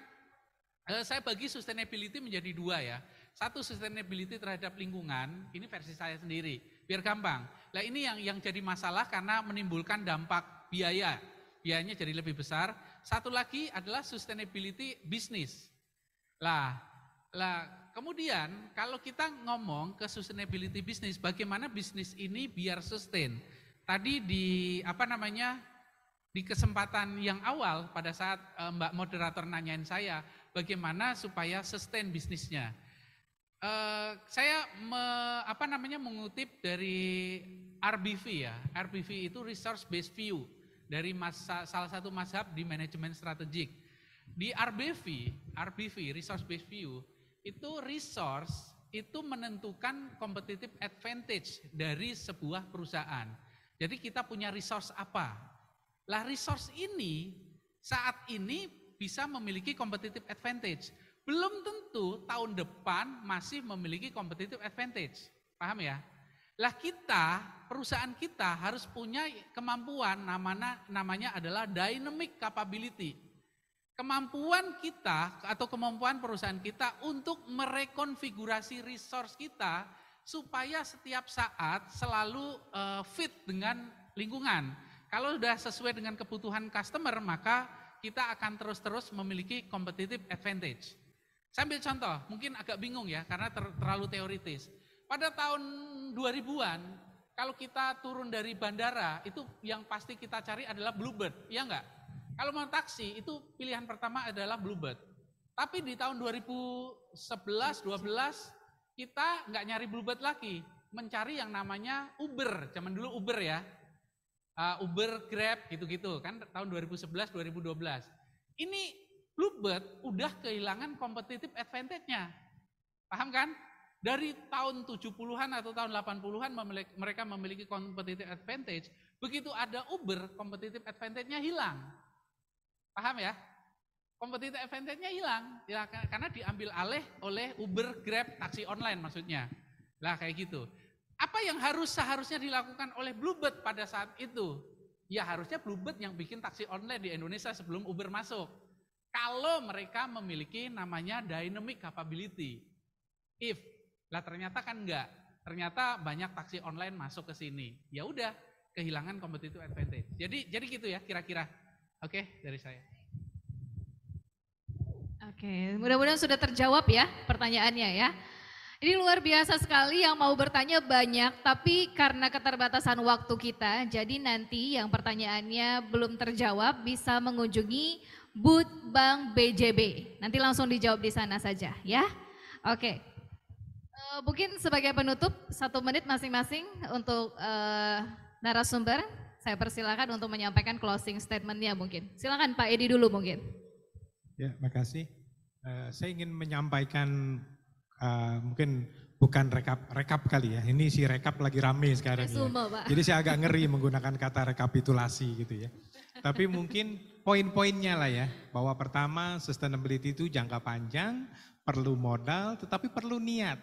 Speaker 3: eh, saya bagi sustainability menjadi dua ya. Satu sustainability terhadap lingkungan, ini versi saya sendiri biar gampang. Nah ini yang yang jadi masalah karena menimbulkan dampak biaya. Biayanya jadi lebih besar. Satu lagi adalah sustainability bisnis. Lah, lah kemudian kalau kita ngomong ke sustainability bisnis, bagaimana bisnis ini biar sustain? Tadi di apa namanya di kesempatan yang awal pada saat eh, Mbak moderator nanyain saya bagaimana supaya sustain bisnisnya. Uh, saya me, apa namanya mengutip dari RBV ya. RBV itu resource based view dari masa, salah satu mazhab di manajemen strategik. Di RBV, RBV resource based view itu resource itu menentukan competitive advantage dari sebuah perusahaan. Jadi kita punya resource apa? Lah resource ini saat ini bisa memiliki competitive advantage. Belum tentu tentu tahun depan masih memiliki competitive advantage. Paham ya? Lah kita, perusahaan kita harus punya kemampuan namanya namanya adalah dynamic capability. Kemampuan kita atau kemampuan perusahaan kita untuk merekonfigurasi resource kita supaya setiap saat selalu uh, fit dengan lingkungan. Kalau sudah sesuai dengan kebutuhan customer, maka kita akan terus-terus memiliki competitive advantage. Saya ambil contoh, mungkin agak bingung ya karena ter, terlalu teoritis. Pada tahun 2000-an, kalau kita turun dari bandara, itu yang pasti kita cari adalah Bluebird, ya enggak? Kalau mau taksi, itu pilihan pertama adalah Bluebird. Tapi di tahun 2011, 12, kita nggak nyari Bluebird lagi, mencari yang namanya Uber, zaman dulu Uber ya. Ah, Uber, Grab gitu-gitu kan tahun 2011, 2012. Ini Bluebird udah kehilangan kompetitif advantage-nya. Paham kan? Dari tahun 70-an atau tahun 80-an mereka memiliki kompetitif advantage. Begitu ada Uber, kompetitif advantage-nya hilang. Paham ya? Kompetitif advantage-nya hilang. Ya, karena diambil alih oleh Uber, Grab, taksi online maksudnya. Lah kayak gitu. Apa yang harus seharusnya dilakukan oleh Bluebird pada saat itu? Ya harusnya Bluebird yang bikin taksi online di Indonesia sebelum Uber masuk. Kalau mereka memiliki namanya dynamic capability. If. Lah ternyata kan enggak. Ternyata banyak taksi online masuk ke sini. Ya udah, kehilangan competitive advantage. Jadi jadi gitu ya kira-kira. Oke, okay, dari saya.
Speaker 1: Oke, okay, mudah-mudahan sudah terjawab ya pertanyaannya ya. Ini luar biasa sekali yang mau bertanya banyak, tapi karena keterbatasan waktu kita, jadi nanti yang pertanyaannya belum terjawab bisa mengunjungi But Bank BJB. Nanti langsung dijawab di sana saja ya. Oke. Okay. Uh, eh, mungkin sebagai penutup satu menit masing-masing untuk uh, narasumber. Saya persilakan untuk menyampaikan closing statementnya mungkin. Silakan Pak Edi dulu mungkin.
Speaker 4: Ya, makasih. Uh, eh, saya ingin menyampaikan uh, mungkin bukan rekap rekap kali ya. Ini si rekap lagi rame sekarang. sumo, ya. Jadi saya agak ngeri menggunakan kata rekapitulasi gitu ya. Tapi mungkin poin-poinnya lah ya, bahwa pertama sustainability itu jangka panjang, perlu modal, tetapi perlu niat.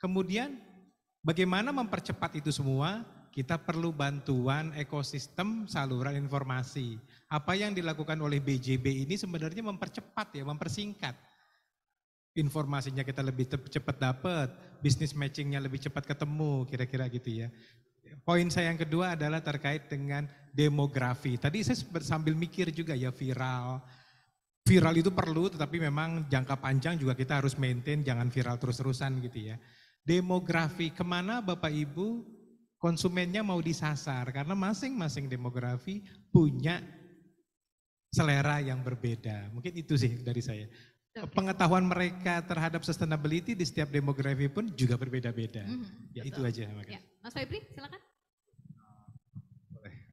Speaker 4: Kemudian bagaimana mempercepat itu semua? Kita perlu bantuan ekosistem saluran informasi. Apa yang dilakukan oleh BJB ini sebenarnya mempercepat ya, mempersingkat informasinya kita lebih cepat dapat, bisnis matchingnya lebih cepat ketemu, kira-kira gitu ya. Poin saya yang kedua adalah terkait dengan demografi. Tadi saya sambil mikir juga ya viral. Viral itu perlu tetapi memang jangka panjang juga kita harus maintain jangan viral terus-terusan gitu ya. Demografi kemana Bapak Ibu konsumennya mau disasar karena masing-masing demografi punya selera yang berbeda. Mungkin itu sih dari saya pengetahuan mereka terhadap sustainability di setiap demografi pun juga berbeda-beda. Mm -hmm, ya, itu aja.
Speaker 1: Ya. Mas Febri, silakan.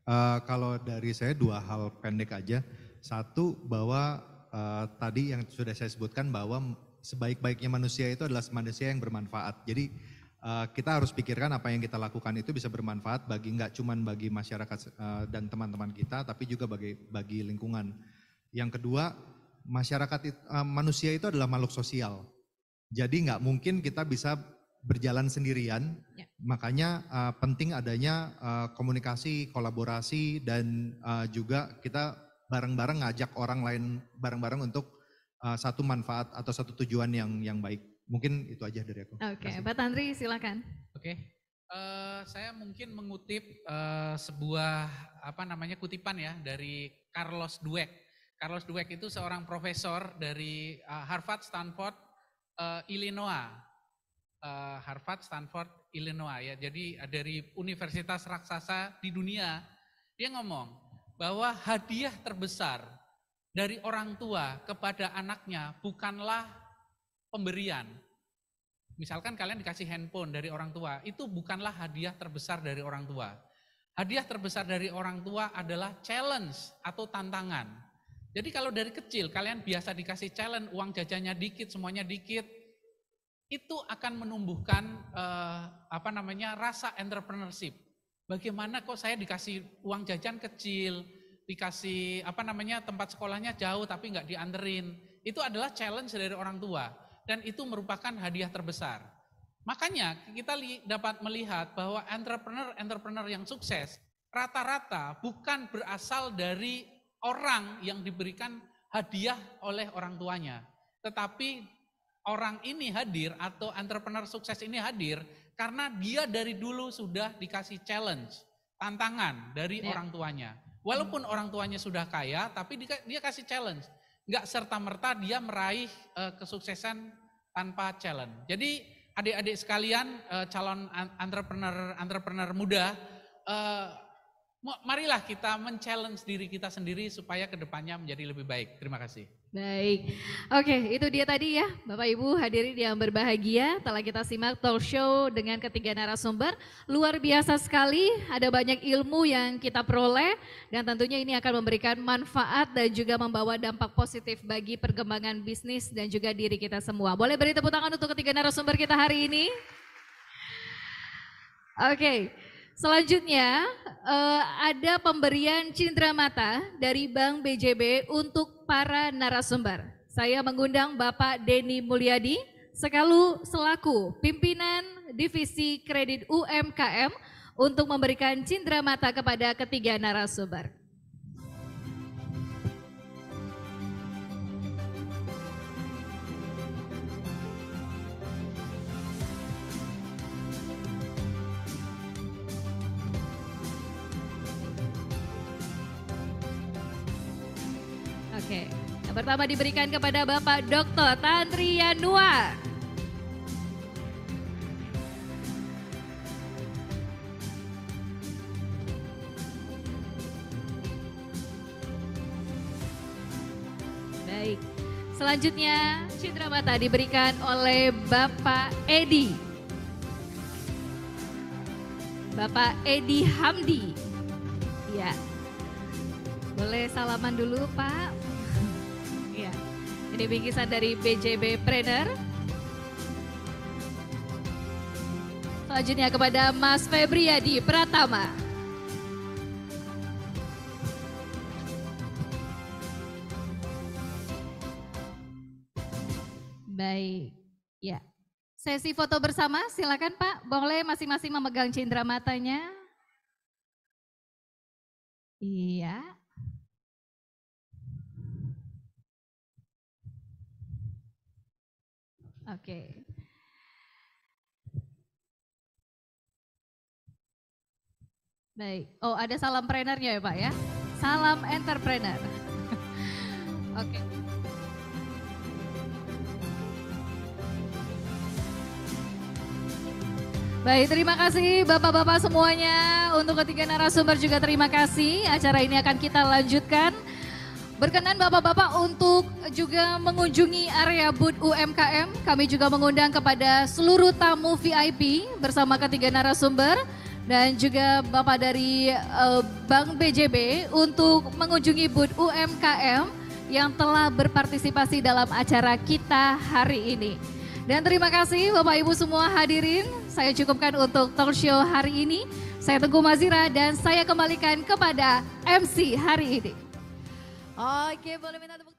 Speaker 2: Uh, kalau dari saya dua hal pendek aja. Satu bahwa uh, tadi yang sudah saya sebutkan bahwa sebaik-baiknya manusia itu adalah manusia yang bermanfaat. Jadi uh, kita harus pikirkan apa yang kita lakukan itu bisa bermanfaat bagi nggak cuma bagi masyarakat uh, dan teman-teman kita, tapi juga bagi bagi lingkungan. Yang kedua masyarakat uh, manusia itu adalah makhluk sosial. Jadi nggak mungkin kita bisa berjalan sendirian. Ya. Makanya uh, penting adanya uh, komunikasi, kolaborasi dan uh, juga kita bareng-bareng ngajak orang lain bareng-bareng untuk uh, satu manfaat atau satu tujuan yang yang baik. Mungkin itu aja dari aku. Oke, okay.
Speaker 1: Pak Tandri silakan. Oke. Okay.
Speaker 3: Uh, saya mungkin mengutip uh, sebuah apa namanya kutipan ya dari Carlos Dweck Carlos Dweck itu seorang profesor dari eh, Harvard, Stanford, eh, Illinois. Eh, Harvard, Stanford, Illinois ya. Jadi dari universitas raksasa di dunia, dia ngomong bahwa hadiah terbesar dari orang tua kepada anaknya bukanlah pemberian. Misalkan kalian dikasih handphone dari orang tua, itu bukanlah hadiah terbesar dari orang tua. Hadiah terbesar dari orang tua adalah challenge atau tantangan jadi kalau dari kecil kalian biasa dikasih challenge uang jajannya dikit, semuanya dikit, itu akan menumbuhkan eh, apa namanya rasa entrepreneurship. Bagaimana kok saya dikasih uang jajan kecil, dikasih apa namanya tempat sekolahnya jauh tapi nggak dianterin. Itu adalah challenge dari orang tua dan itu merupakan hadiah terbesar. Makanya kita dapat melihat bahwa entrepreneur-entrepreneur yang sukses rata-rata bukan berasal dari orang yang diberikan hadiah oleh orang tuanya. Tetapi orang ini hadir atau entrepreneur sukses ini hadir karena dia dari dulu sudah dikasih challenge, tantangan dari ya. orang tuanya. Walaupun hmm. orang tuanya sudah kaya, tapi dia, dia kasih challenge. Nggak serta-merta dia meraih uh, kesuksesan tanpa challenge. Jadi adik-adik sekalian uh, calon entrepreneur entrepreneur muda, uh, marilah kita men-challenge diri kita sendiri supaya kedepannya menjadi lebih baik. Terima kasih.
Speaker 1: Baik, oke itu dia tadi ya Bapak Ibu hadirin yang berbahagia telah kita simak talk show dengan ketiga narasumber. Luar biasa sekali, ada banyak ilmu yang kita peroleh dan tentunya ini akan memberikan manfaat dan juga membawa dampak positif bagi perkembangan bisnis dan juga diri kita semua. Boleh beri tepuk tangan untuk ketiga narasumber kita hari ini? Oke. Okay. Selanjutnya uh, ada pemberian cindera mata dari Bank BJB untuk para narasumber. Saya mengundang Bapak Denny Mulyadi sekalu selaku pimpinan Divisi Kredit UMKM untuk memberikan cindera mata kepada ketiga narasumber. Oke. Yang pertama diberikan kepada Bapak Dr. Tantri Yanua. Baik. Selanjutnya cindera mata diberikan oleh Bapak Edi. Bapak Edi Hamdi. Ya. Boleh salaman dulu Pak ini bingkisan dari BJB Trainer. Selanjutnya kepada Mas Febriadi Pratama. Baik, ya. Sesi foto bersama, silakan Pak. Boleh masing-masing memegang cindera matanya. Iya, Oke. Baik. Oh, ada salam prenernya ya, Pak ya. Salam entrepreneur. <laughs> Oke. Baik, terima kasih Bapak-Bapak semuanya. Untuk ketiga narasumber juga terima kasih. Acara ini akan kita lanjutkan. Berkenan Bapak-Bapak untuk juga mengunjungi area booth UMKM. Kami juga mengundang kepada seluruh tamu VIP bersama ketiga narasumber dan juga Bapak dari eh, Bank BJB untuk mengunjungi booth UMKM yang telah berpartisipasi dalam acara kita hari ini. Dan terima kasih Bapak Ibu semua hadirin. Saya cukupkan untuk talk show hari ini. Saya Tengku Mazira dan saya kembalikan kepada MC hari ini. Ai, que vou eliminado.